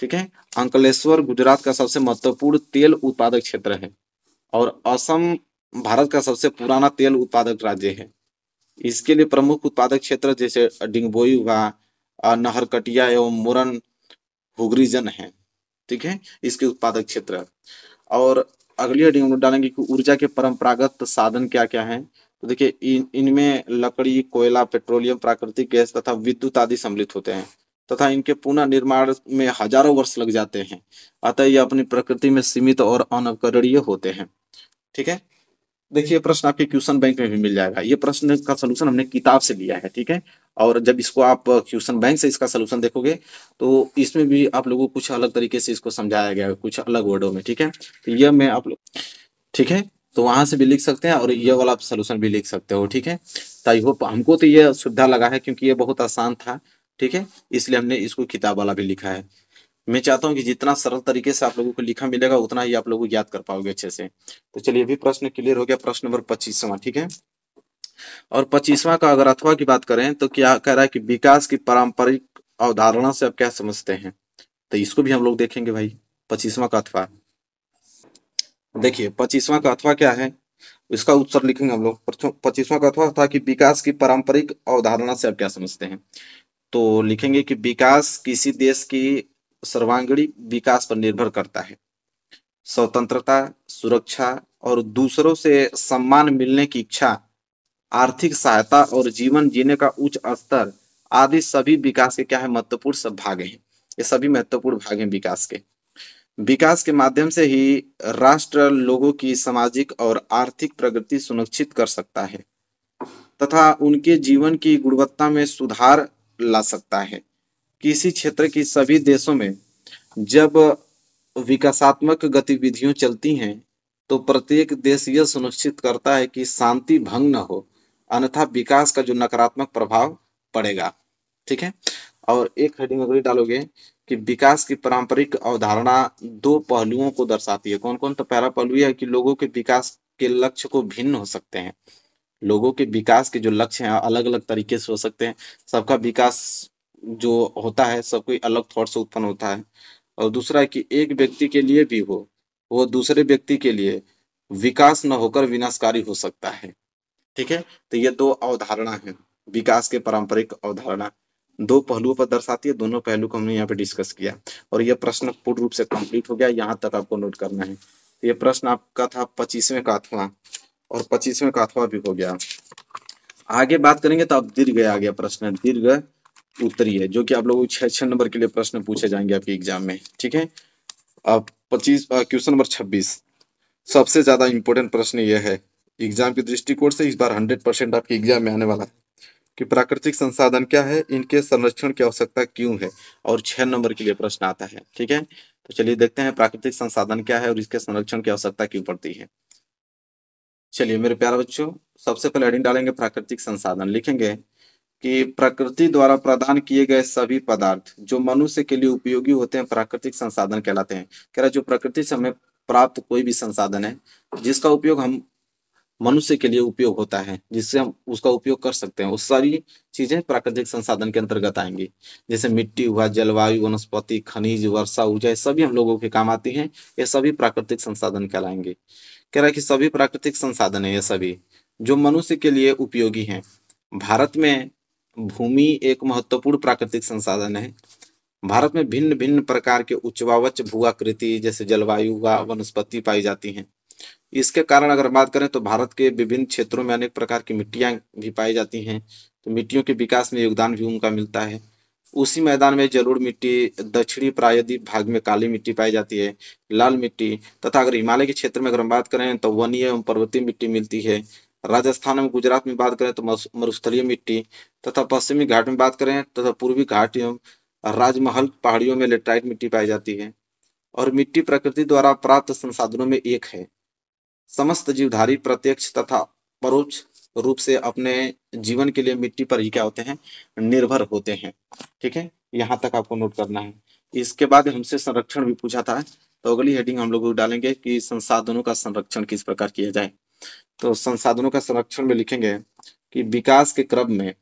ठीक है अंकलेश्वर गुजरात का सबसे महत्वपूर्ण तेल उत्पादक क्षेत्र है और असम भारत का सबसे पुराना तेल उत्पादक राज्य है इसके लिए प्रमुख उत्पादक क्षेत्र जैसे डिंगबोई व नहरकटिया एवं मुरन हुगरीजन है ठीक है इसके उत्पादक क्षेत्र और अगली हेडिंग हम लोग डालेंगे कि ऊर्जा के परंपरागत साधन क्या क्या हैं तो देखिए इन इनमें लकड़ी कोयला पेट्रोलियम प्राकृतिक गैस तथा विद्युत आदि सम्मिलित होते हैं तथा इनके पुनः निर्माण में हजारों वर्ष लग जाते हैं अतः ये अपनी प्रकृति में सीमित और अनवकरणीय होते हैं ठीक है देखिए प्रश्न आपके क्वेश्चन बैंक में भी मिल जाएगा ये प्रश्न का सोल्यूशन हमने किताब से लिया है ठीक है और जब इसको आप क्वेश्चन बैंक से इसका सलूशन देखोगे तो इसमें भी आप लोगों को कुछ अलग तरीके से इसको समझाया गया है कुछ अलग वर्डों में ठीक है तो यह मैं आप लोग ठीक है तो वहां से भी लिख सकते हैं और ये वाला आप सोल्यूशन भी लिख सकते हो ठीक है तो आई होप हमको तो ये सुविधा लगा है क्योंकि ये बहुत आसान था ठीक है इसलिए हमने इसको किताब वाला भी लिखा है मैं चाहता हूँ कि जितना सरल तरीके से आप लोगों को लिखा मिलेगा उतना ही आप लोग याद कर पाओगे अच्छे से तो चलिए अभी प्रश्न क्लियर हो गया प्रश्न नंबर पच्चीसवा ठीक है और पच्चीसवा का अगर अथवा की बात करें तो क्या कह रहा है कि विकास की पारंपरिक अवधारणा से आप क्या समझते हैं तो इसको भी हम लोग देखेंगे भाई पच्चीसवा का अथवा देखिए पच्चीसवा का अथवा क्या है इसका उत्तर लिखेंगे हम लोग पच्चीसवा का अथवा था कि विकास की पारंपरिक अवधारणा से आप क्या समझते हैं तो लिखेंगे कि विकास किसी देश की सर्वांगीण विकास पर निर्भर करता है स्वतंत्रता सुरक्षा और दूसरों से सम्मान मिलने की इच्छा आर्थिक सहायता और जीवन जीने का उच्च स्तर आदि सभी विकास के क्या है महत्वपूर्ण सब भागे हैं ये सभी महत्वपूर्ण भाग हैं विकास के विकास के माध्यम से ही राष्ट्र लोगों की सामाजिक और आर्थिक प्रगति सुनिश्चित कर सकता है तथा उनके जीवन की गुणवत्ता में सुधार ला सकता है किसी क्षेत्र की सभी देशों में जब विकासात्मक गतिविधियों चलती हैं तो प्रत्येक देश यह सुनिश्चित करता है कि शांति भंग न हो अन्यथा विकास का जो नकारात्मक प्रभाव पड़ेगा ठीक है और एक हेडिंग अगर डालोगे कि विकास की पारंपरिक अवधारणा दो पहलुओं को दर्शाती है कौन कौन तो पहला पहलू है कि लोगों के विकास के लक्ष्य को भिन्न हो सकते हैं लोगों के विकास के जो लक्ष्य हैं अलग अलग तरीके से हो सकते हैं सबका विकास जो होता है सब कोई अलग थॉट से उत्पन्न होता है और दूसरा कि एक व्यक्ति के लिए भी हो वो दूसरे व्यक्ति के लिए विकास न होकर विनाशकारी हो सकता है ठीक है तो ये दो अवधारणा है विकास के पारंपरिक अवधारणा दो पहलुओं पर दर्शाती है दोनों पहलू को हमने यहाँ पे डिस्कस किया और यह प्रश्न पूर्ण रूप से कंप्लीट हो गया यहाँ तक आपको नोट करना है यह ये प्रश्न आपका था पच्चीसवें का अथवा और पच्चीसवें का अथवा भी हो गया आगे बात करेंगे तो अब दीर्घ आ गया प्रश्न दीर्घ उत्तरी है जो कि आप लोगों को छह छह नंबर के लिए प्रश्न पूछे जाएंगे आपके एग्जाम में ठीक है अब पच्चीस क्वेश्चन नंबर छब्बीस सबसे ज़्यादा इम्पोर्टेंट प्रश्न यह है एग्जाम के दृष्टिकोण से इस बार हंड्रेड परसेंट आपके एग्जाम में आने वाला है कि प्राकृतिक संसाधन क्या है इनके संरक्षण की आवश्यकता क्यों है और छह नंबर के लिए प्रश्न आता है ठीक है तो चलिए देखते हैं प्राकृतिक संसाधन क्या है और इसके संरक्षण की आवश्यकता क्यों पड़ती है चलिए मेरे प्यारे बच्चों सबसे पहले एडिंग डालेंगे प्राकृतिक संसाधन लिखेंगे कि प्रकृति द्वारा प्रदान किए गए सभी पदार्थ जो मनुष्य के लिए उपयोगी होते हैं प्राकृतिक संसाधन कहलाते हैं कह रहा जो प्रकृति से हमें प्राप्त कोई भी संसाधन है जिसका उपयोग हम मनुष्य के लिए उपयोग होता है जिससे हम उसका उपयोग कर सकते हैं वो सारी चीजें प्राकृतिक संसाधन के अंतर्गत आएंगी जैसे मिट्टी हुआ जलवायु वनस्पति खनिज वर्षा ऊर्जा सभी हम लोगों के काम आती हैं ये सभी प्राकृतिक संसाधन कहलाएंगे कह रहा है कि सभी प्राकृतिक संसाधन है ये सभी जो मनुष्य के लिए उपयोगी हैं भारत में भूमि एक महत्वपूर्ण प्राकृतिक संसाधन है भारत में भिन्न भिन्न प्रकार के उच्चवावच भूआकृति जैसे जलवायु व वनस्पति पाई जाती हैं इसके कारण अगर बात करें तो भारत के विभिन्न क्षेत्रों में अनेक प्रकार की मिट्टियां भी पाई जाती हैं तो मिट्टियों के विकास में योगदान भी उनका मिलता है उसी मैदान में जलोढ़ मिट्टी दक्षिणी प्रायद्वीप भाग में काली मिट्टी पाई जाती है लाल मिट्टी तथा अगर हिमालय के क्षेत्र में अगर हम बात करें तो वनीय एवं पर्वतीय मिट्टी मिलती है राजस्थान एवं गुजरात में बात करें तो मरुस्थलीय मिट्टी तथा पश्चिमी घाट में बात करें तथा पूर्वी घाट एवं राजमहल पहाड़ियों में लेटराइट मिट्टी पाई जाती है और मिट्टी प्रकृति द्वारा प्राप्त संसाधनों में एक है समस्त जीवधारी प्रत्यक्ष तथा परोक्ष रूप से अपने जीवन के लिए मिट्टी पर ही क्या होते हैं निर्भर होते हैं ठीक है यहाँ तक आपको नोट करना है इसके बाद हमसे संरक्षण भी पूछा था तो अगली हेडिंग हम लोग डालेंगे कि संसाधनों का संरक्षण किस प्रकार किया जाए तो संसाधनों का संरक्षण में लिखेंगे कि विकास के क्रम में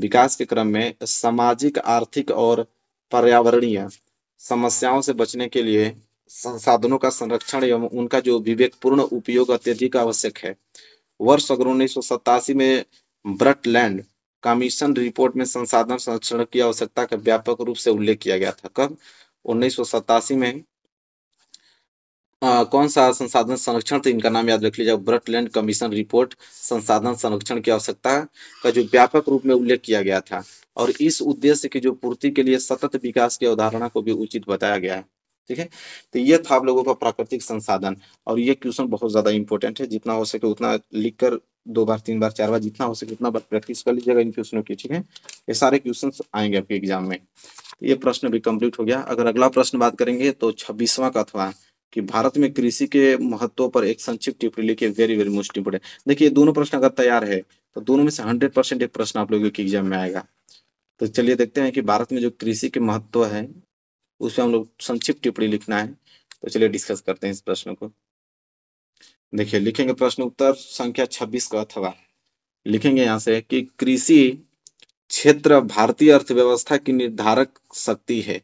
विकास के क्रम में सामाजिक आर्थिक और पर्यावरणीय समस्याओं से बचने के लिए संसाधनों का संरक्षण एवं उनका जो विवेकपूर्ण उपयोग अत्यधिक आवश्यक है वर्ष अगर उन्नीस में ब्रटलैंड कमीशन रिपोर्ट में संसाधन संरक्षण की आवश्यकता का व्यापक रूप से उल्लेख किया गया था कब उन्नीस में आ, कौन सा संसाधन संरक्षण तो इनका नाम याद रख लीजिए ब्रटलैंड कमीशन रिपोर्ट संसाधन संरक्षण की आवश्यकता का जो व्यापक रूप में उल्लेख किया गया था और इस उद्देश्य की जो पूर्ति के लिए सतत विकास की अवधारणा को भी उचित बताया गया है ठीक है तो ये था आप लोगों का प्राकृतिक संसाधन और ये क्वेश्चन बहुत ज्यादा इंपॉर्टेंट है जितना हो सके उतना लिख कर दो बार तीन बार चार बार जितना हो सके उतना बार प्रैक्टिस कर लीजिएगा इन क्वेश्चनों की ठीक है ये सारे क्वेश्चन आएंगे आपके एग्जाम में ये प्रश्न भी कम्प्लीट हो गया अगर अगला प्रश्न बात करेंगे तो छब्बीसवा का अथवा कि भारत में कृषि के महत्व पर एक संक्षिप्त टिप्पणी लिखिए वेरी वेरी मोस्ट इंपोर्टेंट देखिए दोनों प्रश्न अगर तैयार है तो दोनों में से हंड्रेड परसेंट एक प्रश्न आप लोगों के एग्जाम में आएगा तो चलिए देखते हैं कि भारत में जो कृषि के महत्व है उस पर हम लोग संक्षिप्त टिप्पणी लिखना है तो चलिए डिस्कस करते हैं इस प्रश्न को देखिए लिखेंगे प्रश्न उत्तर संख्या छब्बीस का अथवा लिखेंगे यहाँ से कि कृषि क्षेत्र भारतीय अर्थव्यवस्था की निर्धारक शक्ति है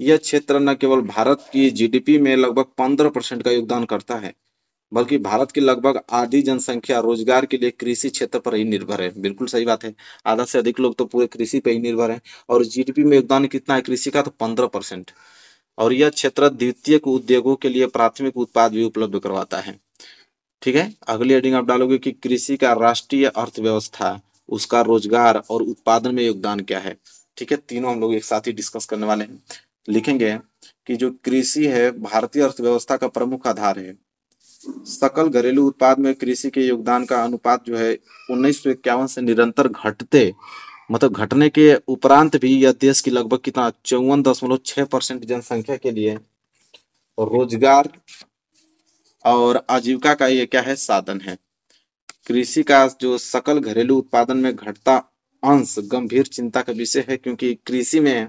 यह क्षेत्र न केवल भारत की जीडीपी में लगभग पंद्रह परसेंट का योगदान करता है बल्कि भारत की लगभग आधी जनसंख्या रोजगार के लिए कृषि क्षेत्र पर ही निर्भर है बिल्कुल सही बात है आधा से अधिक लोग तो पूरे कृषि पर ही निर्भर है और जीडीपी में योगदान कितना है कृषि का तो पंद्रह परसेंट और यह क्षेत्र द्वितीय उद्योगों के लिए प्राथमिक उत्पाद भी उपलब्ध करवाता है ठीक है अगली एडिंग आप डालोगे की कृषि का राष्ट्रीय अर्थव्यवस्था उसका रोजगार और उत्पादन में योगदान क्या है ठीक है तीनों हम लोग एक साथ ही डिस्कस करने वाले हैं लिखेंगे कि जो कृषि है भारतीय अर्थव्यवस्था का प्रमुख आधार है सकल घरेलू उत्पाद में कृषि के योगदान का अनुपात जो है उन्नीस से निरंतर घटते मतलब घटने के उपरांत भी यह देश की लगभग कितना चौवन दशमलव छह परसेंट जनसंख्या के लिए रोजगार और आजीविका का ये क्या है साधन है कृषि का जो सकल घरेलू उत्पादन में घटता अंश गंभीर चिंता का विषय है क्योंकि कृषि में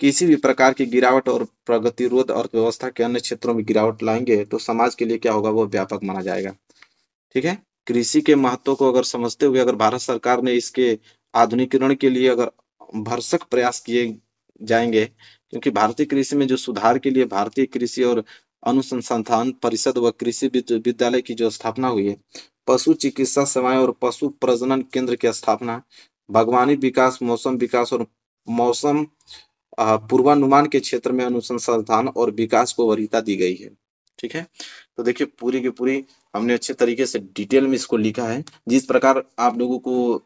किसी भी प्रकार की गिरावट और प्रगतिरोध अर्थव्यवस्था के अन्य क्षेत्रों में गिरावट लाएंगे तो समाज के लिए क्या होगा वो व्यापक माना जाएगा ठीक है कृषि के महत्व को अगर समझते हुए अगर भारत सरकार ने इसके आधुनिकीकरण के लिए अगर भरसक प्रयास किए जाएंगे क्योंकि भारतीय कृषि में जो सुधार के लिए भारतीय कृषि और अनुसंधान परिषद व कृषि विद्यालय की जो स्थापना हुई है पशु चिकित्सा सेवाएं और पशु प्रजनन केंद्र की स्थापना बागवानी विकास मौसम विकास और मौसम पूर्वानुमान के क्षेत्र में अनुसंधान और विकास को वरीयता दी गई है ठीक है तो देखिए पूरी की पूरी हमने अच्छे तरीके से डिटेल में इसको लिखा है जिस प्रकार आप लोगों को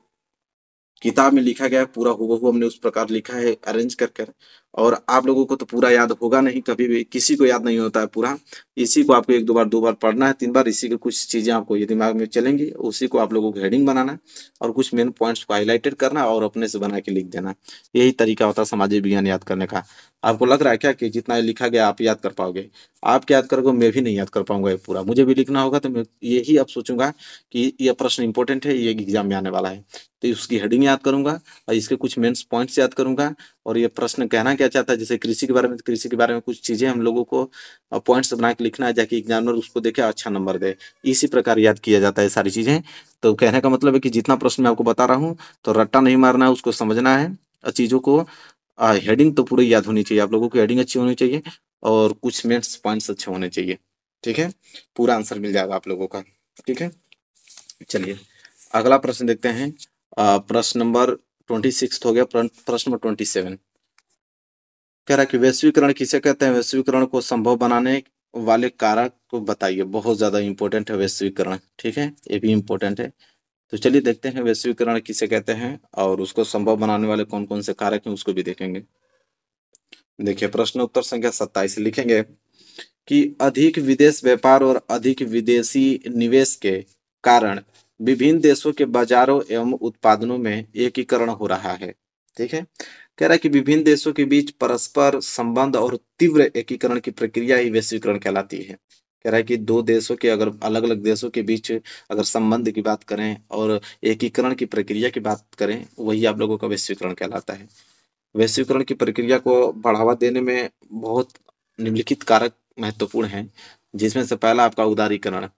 किताब में लिखा गया है पूरा हुआ हमने उस प्रकार लिखा है अरेंज कर कर और आप लोगों को तो पूरा याद होगा नहीं कभी भी किसी को याद नहीं होता है पूरा इसी को आपको एक दो बार दो बार पढ़ना है तीन बार इसी के कुछ चीज़ें आपको ये दिमाग में चलेंगी उसी को आप लोगों को हेडिंग बनाना है और कुछ मेन पॉइंट्स को हाईलाइटेड करना और अपने से बना के लिख देना यही तरीका होता है सामाजिक विज्ञान याद करने का आपको लग रहा है क्या कि जितना लिखा गया आप याद कर पाओगे आप याद करोगे मैं भी नहीं याद कर पाऊंगा ये पूरा मुझे भी लिखना होगा तो मैं यही अब सोचूंगा कि यह प्रश्न इंपॉर्टेंट है ये एग्जाम में आने वाला है तो इसकी हेडिंग याद करूंगा और इसके कुछ मेन्स पॉइंट्स याद करूंगा और ये प्रश्न कहना क्या किया जाता है जैसे कृषि के बारे में कृषि के बारे में कुछ चीजें हम लोगों को पॉइंट्स बना के लिखना है जाकि एग्जामिनर उसको देखे अच्छा नंबर दे इसी प्रकार याद किया जाता है सारी चीजें तो कहने का मतलब है कि जितना प्रश्न मैं आपको बता रहा हूँ तो रट्टा नहीं मारना है उसको समझना है और चीजों को हेडिंग तो पूरी याद होनी चाहिए आप लोगों की हेडिंग अच्छी होनी चाहिए और कुछ मेन्स पॉइंट्स अच्छे होने चाहिए ठीक है पूरा आंसर मिल जाएगा आप लोगों का ठीक है चलिए अगला प्रश्न देखते हैं प्रश्न नंबर ट्वेंटी सिक्स हो गया प्रश्न नंबर ट्वेंटी सेवन कह रहा कि वैश्वीकरण किसे कहते हैं वैश्वीकरण को संभव बनाने वाले कारक को बताइए बहुत ज्यादा इंपॉर्टेंट है वैश्वीकरण ठीक है ये भी इम्पोर्टेंट है तो चलिए देखते हैं वैश्वीकरण किसे कहते हैं और उसको संभव बनाने वाले कौन कौन से कारक हैं उसको भी देखेंगे देखिए प्रश्न उत्तर संख्या सत्ताईस लिखेंगे कि अधिक विदेश व्यापार और अधिक विदेशी निवेश के कारण विभिन्न देशों के बाजारों एवं उत्पादनों में एकीकरण हो रहा है ठीक है कह रहा है कि विभिन्न देशों के बीच परस्पर संबंध और तीव्र एकीकरण की प्रक्रिया ही वैश्वीकरण कहलाती है कह रहा है कि दो देशों के अगर अलग अलग देशों के बीच अगर संबंध की बात करें और एकीकरण की प्रक्रिया की बात करें वही आप लोगों का वैश्वीकरण कहलाता है वैश्वीकरण की प्रक्रिया को बढ़ावा देने में बहुत निम्नलिखित कारक महत्वपूर्ण हैं जिसमें से पहला आपका उदारीकरण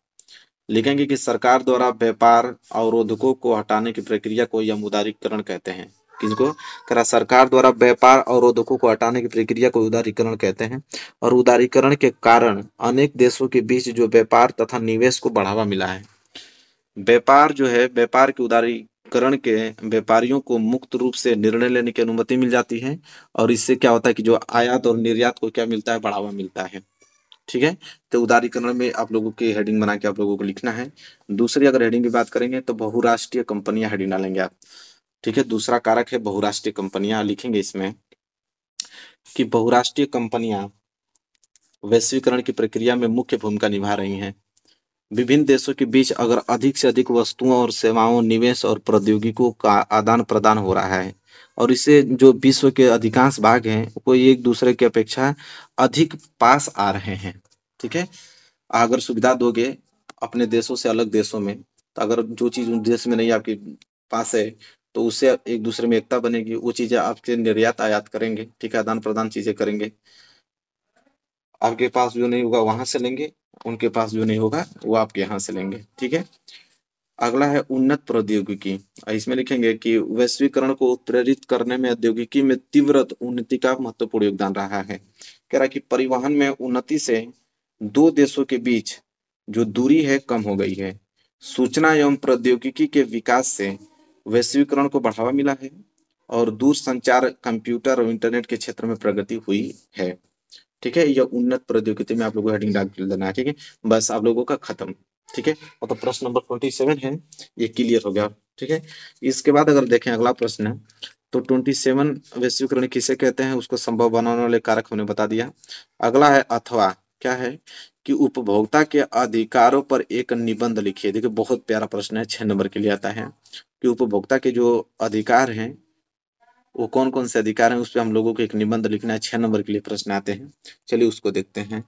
लिखेंगे कि सरकार द्वारा व्यापार अवरोधकों को हटाने की प्रक्रिया को यह उदारीकरण कहते हैं किसको करा सरकार द्वारा व्यापार अवरोधकों को हटाने की प्रक्रिया को उदारीकरण कहते हैं और उदारीकरण के कारण अनेक देशों के बीच जो व्यापार तथा निवेश को बढ़ावा मिला है व्यापार जो है व्यापार के उदारीकरण के व्यापारियों को मुक्त रूप से निर्णय लेने की अनुमति मिल जाती है और इससे क्या होता है कि जो आयात और निर्यात को क्या मिलता है बढ़ावा मिलता है ठीक है तो उदारीकरण में आप लोगों की हेडिंग बना के आप लोगों को लिखना है दूसरी अगर हेडिंग की बात करेंगे तो बहुराष्ट्रीय कंपनियां हेडिंग डालेंगे आप ठीक है दूसरा कारक है बहुराष्ट्रीय कंपनियां लिखेंगे इसमें कि बहुराष्ट्रीय कंपनियां वैश्वीकरण की प्रक्रिया में मुख्य भूमिका निभा रही हैं विभिन्न देशों के बीच अगर अधिक से अधिक वस्तुओं और सेवाओं निवेश और प्रौद्योगिकों का आदान प्रदान हो रहा है और इसे जो विश्व के अधिकांश भाग हैं वो एक दूसरे की अपेक्षा अधिक पास आ रहे हैं ठीक है अगर सुविधा दोगे अपने देशों से अलग देशों में तो अगर जो चीज़ उन देश में नहीं आपके पास है तो उससे एक दूसरे में एकता बनेगी वो चीजें आपके निर्यात आयात करेंगे ठीक है आदान प्रदान चीजें करेंगे आपके पास जो नहीं होगा वहां से लेंगे उनके पास जो नहीं होगा वो आपके यहाँ से लेंगे ठीक है अगला है उन्नत प्रौद्योगिकी इसमें लिखेंगे कि वैश्वीकरण को उत्प्रेरित करने में औद्योगिकी में तीव्र उन्नति का महत्वपूर्ण योगदान रहा है कह रहा है कि परिवहन में उन्नति से दो देशों के बीच जो दूरी है कम हो गई है सूचना एवं प्रौद्योगिकी के विकास से वैश्वीकरण को बढ़ावा मिला है और दूर संचार कंप्यूटर और इंटरनेट के क्षेत्र में प्रगति हुई है ठीक है यह उन्नत प्रौद्योगिकी में आप लोगों को हेडिंग डाल देना ठीक है बस आप लोगों का खत्म ठीक है और तो प्रश्न नंबर ट्वेंटी सेवन है ये क्लियर हो गया ठीक है इसके बाद अगर देखें अगला प्रश्न है तो ट्वेंटी सेवन वैश्वीकरण किसे कहते हैं उसको संभव बनाने वाले कारक हमने बता दिया अगला है अथवा क्या है कि उपभोक्ता के अधिकारों पर एक निबंध लिखिए देखिए बहुत प्यारा प्रश्न है छह नंबर के लिए आता है कि उपभोक्ता के जो अधिकार हैं वो कौन कौन से अधिकार हैं उस पर हम लोगों को एक निबंध लिखना है छह नंबर के लिए प्रश्न आते हैं चलिए उसको देखते हैं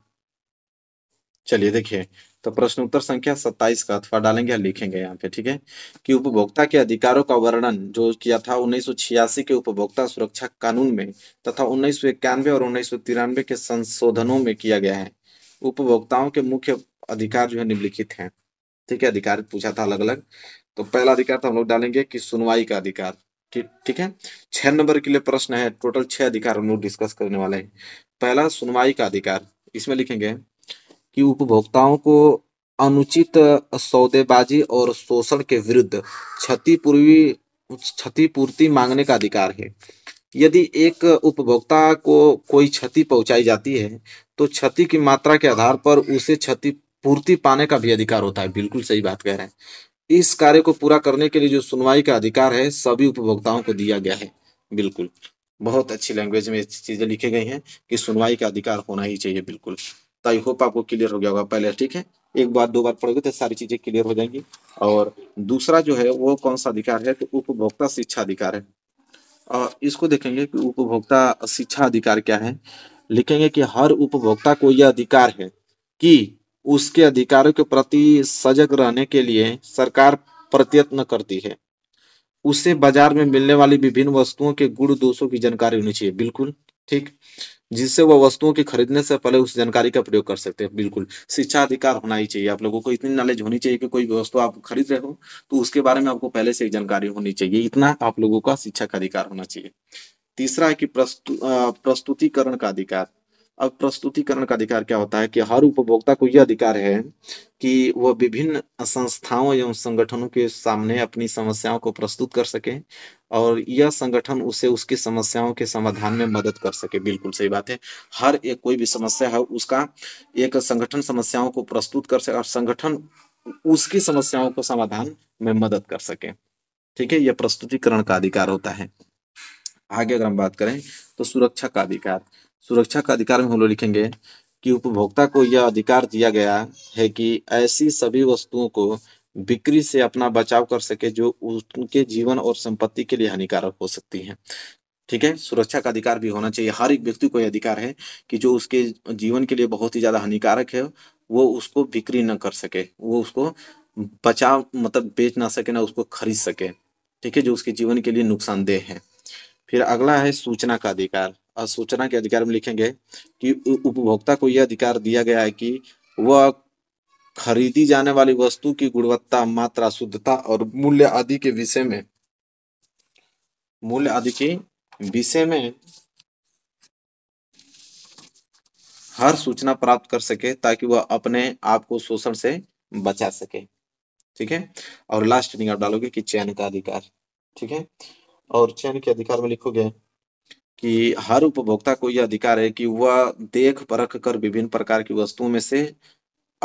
चलिए देखिए तो प्रश्न उत्तर संख्या सत्ताईस का अथवा डालेंगे या लिखेंगे यहाँ पे ठीक है कि उपभोक्ता के अधिकारों का वर्णन जो किया था उन्नीस के उपभोक्ता सुरक्षा कानून में तथा उन्नीस और उन्नीस के संशोधनों में किया गया है उपभोक्ताओं के मुख्य अधिकार जो है निम्नलिखित हैं ठीक है अधिकार पूछा था अलग अलग तो पहला अधिकार तो हम लोग डालेंगे कि सुनवाई का अधिकार ठीक ठीक है छह नंबर के लिए प्रश्न है टोटल छह अधिकार हम लोग डिस्कस करने वाले हैं पहला सुनवाई का अधिकार इसमें लिखेंगे कि उपभोक्ताओं को अनुचित सौदेबाजी और शोषण के विरुद्ध क्षतिपूर्वी क्षतिपूर्ति मांगने का अधिकार है यदि एक उपभोक्ता को कोई क्षति पहुंचाई जाती है तो क्षति की मात्रा के आधार पर उसे क्षति पूर्ति पाने का भी अधिकार होता है बिल्कुल सही बात कह रहे हैं इस कार्य को पूरा करने के लिए जो सुनवाई का अधिकार है सभी उपभोक्ताओं को दिया गया है बिल्कुल बहुत अच्छी लैंग्वेज में चीजें लिखी गई हैं कि सुनवाई का अधिकार होना ही चाहिए बिल्कुल तो आई होप आपको क्लियर हो गया होगा पहले ठीक है एक बार दो बार पढ़ोगे तो सारी चीजें क्लियर हो जाएंगी और दूसरा जो है वो कौन सा अधिकार है तो उपभोक्ता शिक्षा अधिकार है और इसको देखेंगे कि उपभोक्ता शिक्षा अधिकार क्या है लिखेंगे कि हर उपभोक्ता को यह अधिकार है कि उसके अधिकारों के प्रति सजग रहने के लिए सरकार प्रयत्न करती है उसे बाजार में मिलने वाली विभिन्न वस्तुओं के गुण दोषों की जानकारी होनी चाहिए बिल्कुल ठीक जिससे वह वस्तुओं के खरीदने से पहले उस जानकारी का प्रयोग कर सकते हैं बिल्कुल शिक्षा अधिकार होना ही चाहिए आप लोगों को इतनी नॉलेज होनी चाहिए कि कोई वस्तु आप खरीद रहे हो तो उसके बारे में आपको पहले से जानकारी होनी चाहिए इतना आप लोगों का शिक्षा का अधिकार होना चाहिए तीसरा है कि प्रस्तु, प्रस्तुतिकरण का अधिकार अब प्रस्तुतिकरण का अधिकार क्या होता है कि हर उपभोक्ता को यह अधिकार है कि वह विभिन्न संस्थाओं एवं संगठनों के सामने अपनी समस्याओं को प्रस्तुत कर सके और यह संगठन उसे उसकी समस्याओं के समाधान में मदद कर सके बिल्कुल सही बात है हर एक कोई भी समस्या है उसका एक संगठन समस्याओं को प्रस्तुत कर सके और संगठन उसकी समस्याओं को समाधान में मदद कर सके ठीक है यह प्रस्तुतिकरण का अधिकार होता है आगे अगर हम बात करें तो सुरक्षा का अधिकार सुरक्षा का अधिकार में हम लोग लिखेंगे कि उपभोक्ता को यह अधिकार दिया गया है कि ऐसी सभी वस्तुओं को बिक्री से अपना बचाव कर सके जो उनके जीवन और संपत्ति के लिए हानिकारक हो सकती है ठीक है सुरक्षा का अधिकार भी होना चाहिए हर एक व्यक्ति को यह अधिकार है कि जो उसके जीवन के लिए बहुत ही ज्यादा हानिकारक है वो उसको बिक्री न कर सके वो उसको बचाव मतलब बेच ना सके ना उसको खरीद सके ठीक है जो उसके जीवन के लिए नुकसानदेह है फिर अगला है सूचना का अधिकार सूचना के अधिकार में लिखेंगे कि उपभोक्ता को यह अधिकार दिया गया है कि वह खरीदी जाने वाली वस्तु की गुणवत्ता मात्रा शुद्धता और मूल्य आदि के विषय में मूल्य आदि के विषय में हर सूचना प्राप्त कर सके ताकि वह अपने आप को शोषण से बचा सके ठीक है और लास्ट में आप डालोगे कि चयन का अधिकार ठीक है और चयन के अधिकार में लिखोगे कि हर उपभोक्ता को यह अधिकार है कि वह देख परख कर विभिन्न प्रकार की वस्तुओं में से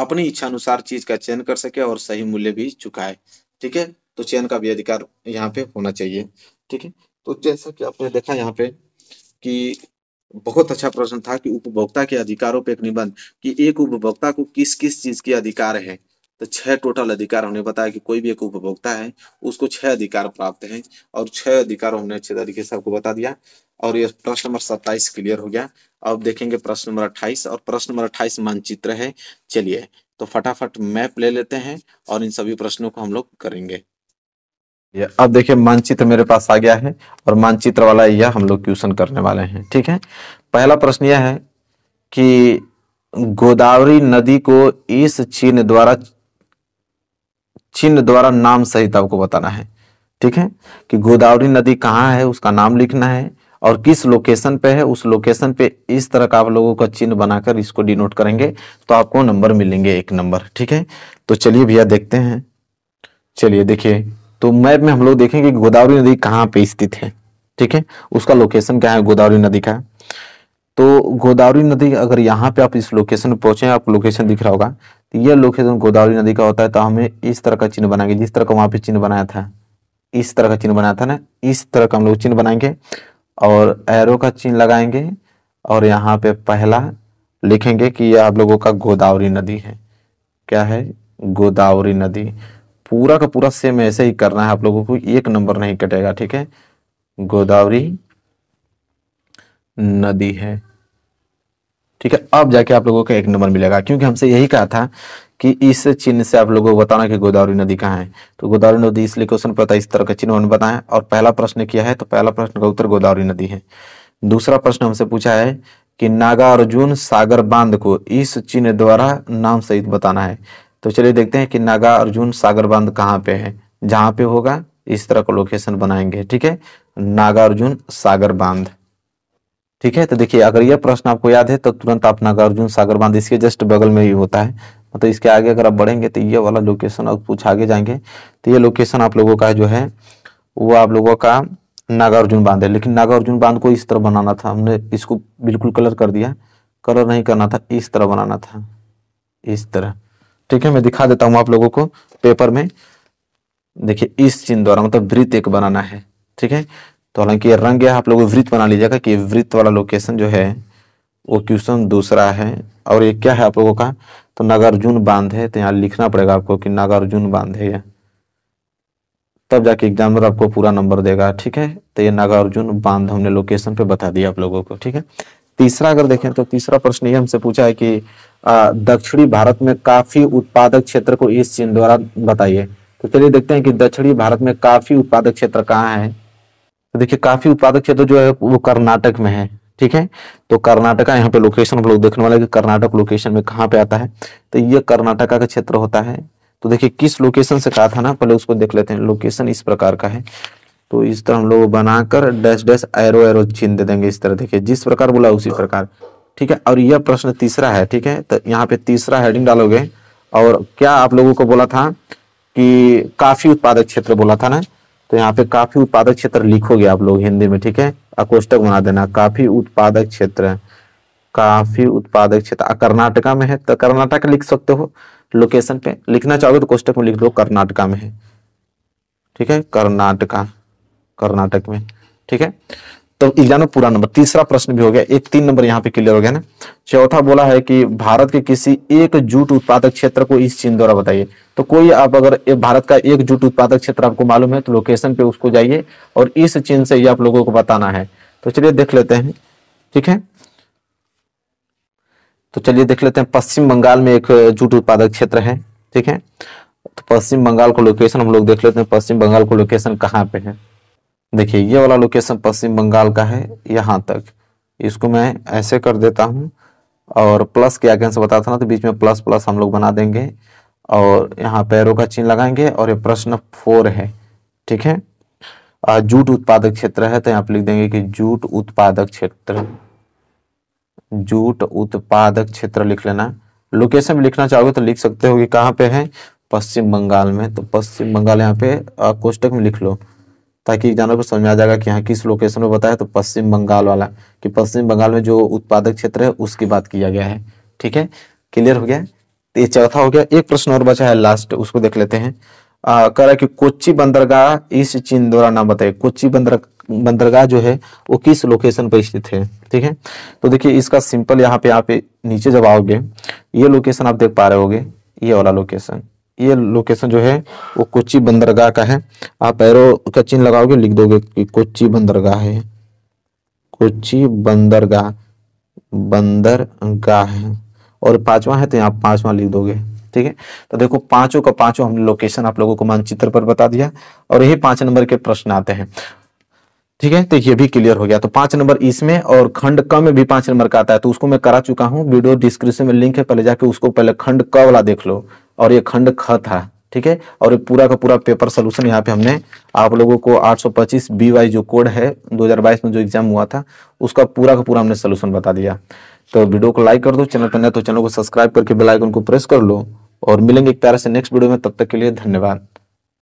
अपनी इच्छा अनुसार चीज का चयन कर सके और सही मूल्य भी चुकाए ठीक है तो चयन का भी अधिकार यहाँ पे होना चाहिए ठीक है तो जैसा कि आपने देखा यहाँ पे कि बहुत अच्छा प्रश्न था कि उपभोक्ता के अधिकारों पर एक निबंध कि एक उपभोक्ता को किस किस चीज के अधिकार है तो छह टोटल अधिकार हमने बताया कि कोई भी एक उपभोक्ता है उसको छह अधिकार प्राप्त हैं और छह अधिकार हमने अच्छे तरीके से आपको बता दिया और ये प्रश्न नंबर सत्ताईस क्लियर हो गया अब देखेंगे प्रश्न नंबर अट्ठाईस और प्रश्न नंबर अट्ठाईस मानचित्र है चलिए तो फटाफट मैप ले लेते हैं और इन सभी प्रश्नों को हम लोग करेंगे अब देखिए मानचित्र मेरे पास आ गया है और मानचित्र वाला यह हम लोग क्वेश्चन करने वाले हैं ठीक है पहला प्रश्न यह है कि गोदावरी नदी को इस चिन्ह द्वारा चिन्ह द्वारा नाम सहित आपको बताना है ठीक है कि गोदावरी नदी कहाँ है उसका नाम लिखना है और किस लोकेशन पे है उस लोकेशन पे इस तरह का आप लोगों का चिन्ह बनाकर इसको डिनोट करेंगे तो आपको नंबर मिलेंगे एक नंबर ठीक है तो चलिए भैया देखते हैं चलिए देखिए तो मैप में हम लोग देखेंगे गोदावरी नदी कहाँ पे स्थित है ठीक है उसका लोकेशन क्या है गोदावरी नदी का तो गोदावरी नदी अगर यहाँ पे आप इस लोकेशन पहुंचे आप लोकेशन दिख रहा होगा तो यह लोकेशन गोदावरी नदी का होता है तो हमें इस तरह का चिन्ह बनाएंगे जिस तरह का वहां पे चिन्ह बनाया था इस तरह का चिन्ह बनाया था ना इस तरह का हम लोग चिन्ह बनाएंगे और एरो का चिन्ह लगाएंगे और यहाँ पे पहला लिखेंगे कि यह आप लोगों का गोदावरी नदी है क्या है गोदावरी नदी पूरा का पूरा सेम ऐसे ही करना है आप लोगों को एक नंबर नहीं कटेगा ठीक है गोदावरी नदी है ठीक है अब जाके आप लोगों का एक नंबर मिलेगा क्योंकि हमसे यही कहा था कि इस चिन्ह से आप लोगों को बताना कि गोदावरी नदी कहाँ है तो गोदावरी नदी इसलिए क्वेश्चन पता है इस तरह का चिन्ह उन्होंने बताया और पहला प्रश्न किया है तो पहला प्रश्न का उत्तर गोदावरी नदी है दूसरा प्रश्न हमसे पूछा है कि नागार्जुन सागर बांध को इस चिन्ह द्वारा नाम सहित बताना है तो चलिए देखते हैं कि नागार्जुन सागर बांध कहाँ पे है जहां पे होगा इस तरह का लोकेशन बनाएंगे ठीक है नागार्जुन सागर बांध ठीक है तो देखिए अगर यह प्रश्न आपको याद है तो तुरंत आप नागार्जुन सागर बांध इसके जस्ट बगल में ही होता है तो इसके आगे अगर आप बढ़ेंगे तो ये वाला लोकेशन और कुछ आगे जाएंगे तो ये लोकेशन आप लोगों का जो है वो आप लोगों का नागार्जुन बांध है लेकिन नागार्जुन बांध को इस तरह बनाना था हमने इसको बिल्कुल कलर कर दिया कलर नहीं करना था इस तरह बनाना था इस तरह ठीक है मैं दिखा देता हूँ आप लोगों को पेपर में देखिए इस चिन्ह द्वारा मतलब वृत्त एक बनाना है ठीक है तो हालांकि ये रंग है आप लोग वृत्त बना लीजिएगा कि वृत्त वाला लोकेशन जो है वो क्वेश्चन दूसरा है और ये क्या है आप लोगों का तो नागार्जुन बांध है तो यहाँ लिखना पड़ेगा आपको कि नागार्जुन बांध है ये तब जाके एग्जामिनर आपको पूरा नंबर देगा ठीक है तो ये नागार्जुन बांध हमने लोकेशन पे बता दिया आप लोगों को ठीक है तीसरा अगर देखें तो तीसरा प्रश्न ये हमसे पूछा है कि दक्षिणी भारत में काफी उत्पादक क्षेत्र को इस चिन्ह द्वारा बताइए तो चलिए देखते हैं कि दक्षिणी भारत में काफी उत्पादक क्षेत्र कहाँ है तो देखिए काफी उत्पादक क्षेत्र जो है वो कर्नाटक में है ठीक है तो कर्नाटका यहाँ पे लोकेशन हम लोग देखने वाले कि कर्नाटक लोकेशन में कहाँ पे आता है तो ये कर्नाटका का क्षेत्र होता है तो देखिए किस लोकेशन से कहा था ना पहले उसको देख लेते हैं लोकेशन इस प्रकार का है तो इस तरह हम लोग बनाकर डैश डैश एरो एरो चिन्ह दे देंगे इस तरह देखिए जिस प्रकार बोला उसी प्रकार ठीक है और यह प्रश्न तीसरा है ठीक है तो यहाँ पे तीसरा हेडिंग डालोगे और क्या आप लोगों को बोला था कि काफी उत्पादक क्षेत्र बोला था ना तो यहाँ पे काफी उत्पादक क्षेत्र लिखोगे आप लोग हिंदी में ठीक है अकोष्टक बना देना काफी उत्पादक क्षेत्र है काफी उत्पादक क्षेत्र कर्नाटका में है तो कर्नाटक लिख सकते हो लोकेशन पे लिखना चाहोगे तो कोष्टक में लिख लो कर्नाटका में है ठीक है कर्नाटका कर्नाटक में ठीक है तो एग्जाम में पूरा नंबर तीसरा प्रश्न भी हो गया एक तीन नंबर यहाँ पे क्लियर हो गया ना चौथा बोला है कि भारत के किसी एक जूट उत्पादक क्षेत्र को इस चीन द्वारा बताइए तो कोई आप अगर भारत का एक जूट उत्पादक क्षेत्र आपको मालूम है तो लोकेशन पे उसको जाइए और इस चीन से ये आप लोगों को बताना है तो चलिए देख लेते हैं ठीक है तो चलिए देख लेते हैं पश्चिम बंगाल में एक जूट उत्पादक क्षेत्र है ठीक है तो पश्चिम बंगाल को लोकेशन हम लोग देख लेते हैं पश्चिम बंगाल को लोकेशन कहाँ पे है देखिए ये वाला लोकेशन पश्चिम बंगाल का है यहाँ तक इसको मैं ऐसे कर देता हूँ और प्लस के आगे से बताता ना तो बीच में प्लस प्लस हम लोग बना देंगे और यहाँ पैरों का चिन्ह लगाएंगे और ये प्रश्न फोर है ठीक है जूट उत्पादक क्षेत्र है तो यहाँ पर लिख देंगे कि जूट उत्पादक क्षेत्र जूट उत्पादक क्षेत्र लिख लेना लोकेशन भी लिखना चाहोगे तो लिख सकते हो कि कहाँ पे है पश्चिम बंगाल में तो पश्चिम बंगाल यहाँ पे कोष्टक में लिख लो ताकि एग्जामर को समझ आ जाएगा कि यहाँ किस लोकेशन में बताया तो पश्चिम बंगाल वाला कि पश्चिम बंगाल में जो उत्पादक क्षेत्र है उसकी बात किया गया है ठीक है क्लियर हो गया तो ये चौथा हो गया एक प्रश्न और बचा है लास्ट उसको देख लेते हैं कह रहा है कि कोच्चि बंदरगाह इस द्वारा नाम बताए कोच्चि बंदर बंदरगाह जो है वो किस लोकेशन पर स्थित है ठीक है तो देखिए इसका सिंपल यहाँ पे आप नीचे जब आओगे ये लोकेशन आप देख पा रहे होगे ये वाला लोकेशन ये लोकेशन जो है वो कोची बंदरगाह का है आप एरो का चिन्ह लगाओगे लिख दोगे कि कोची बंदरगाह है कोची बंदरगाह बंदरगाह है और पांचवा है तो यहाँ पांचवा लिख दोगे ठीक है तो देखो पांचों का पांचों हमने लोकेशन आप लोगों को मानचित्र पर बता दिया और यही पांच नंबर के प्रश्न आते हैं ठीक है तो ये भी क्लियर हो गया तो पांच नंबर इसमें और खंड क में भी पांच नंबर का आता है तो उसको मैं करा चुका हूँ वीडियो डिस्क्रिप्शन में लिंक है पहले जाके उसको पहले खंड क वाला देख लो और ये खंड ख था ठीक है और ये पूरा का पूरा पेपर सोल्यूशन यहाँ पे हमने आप लोगों को 825 बी वाई जो कोड है 2022 में जो एग्जाम हुआ था उसका पूरा का पूरा हमने सोल्यूशन बता दिया तो वीडियो को लाइक कर दो चैनल पर नया तो चैनल को सब्सक्राइब करके बेलाइकन को प्रेस कर लो और मिलेंगे एक प्यारे से नेक्स्ट वीडियो में तब तक के लिए धन्यवाद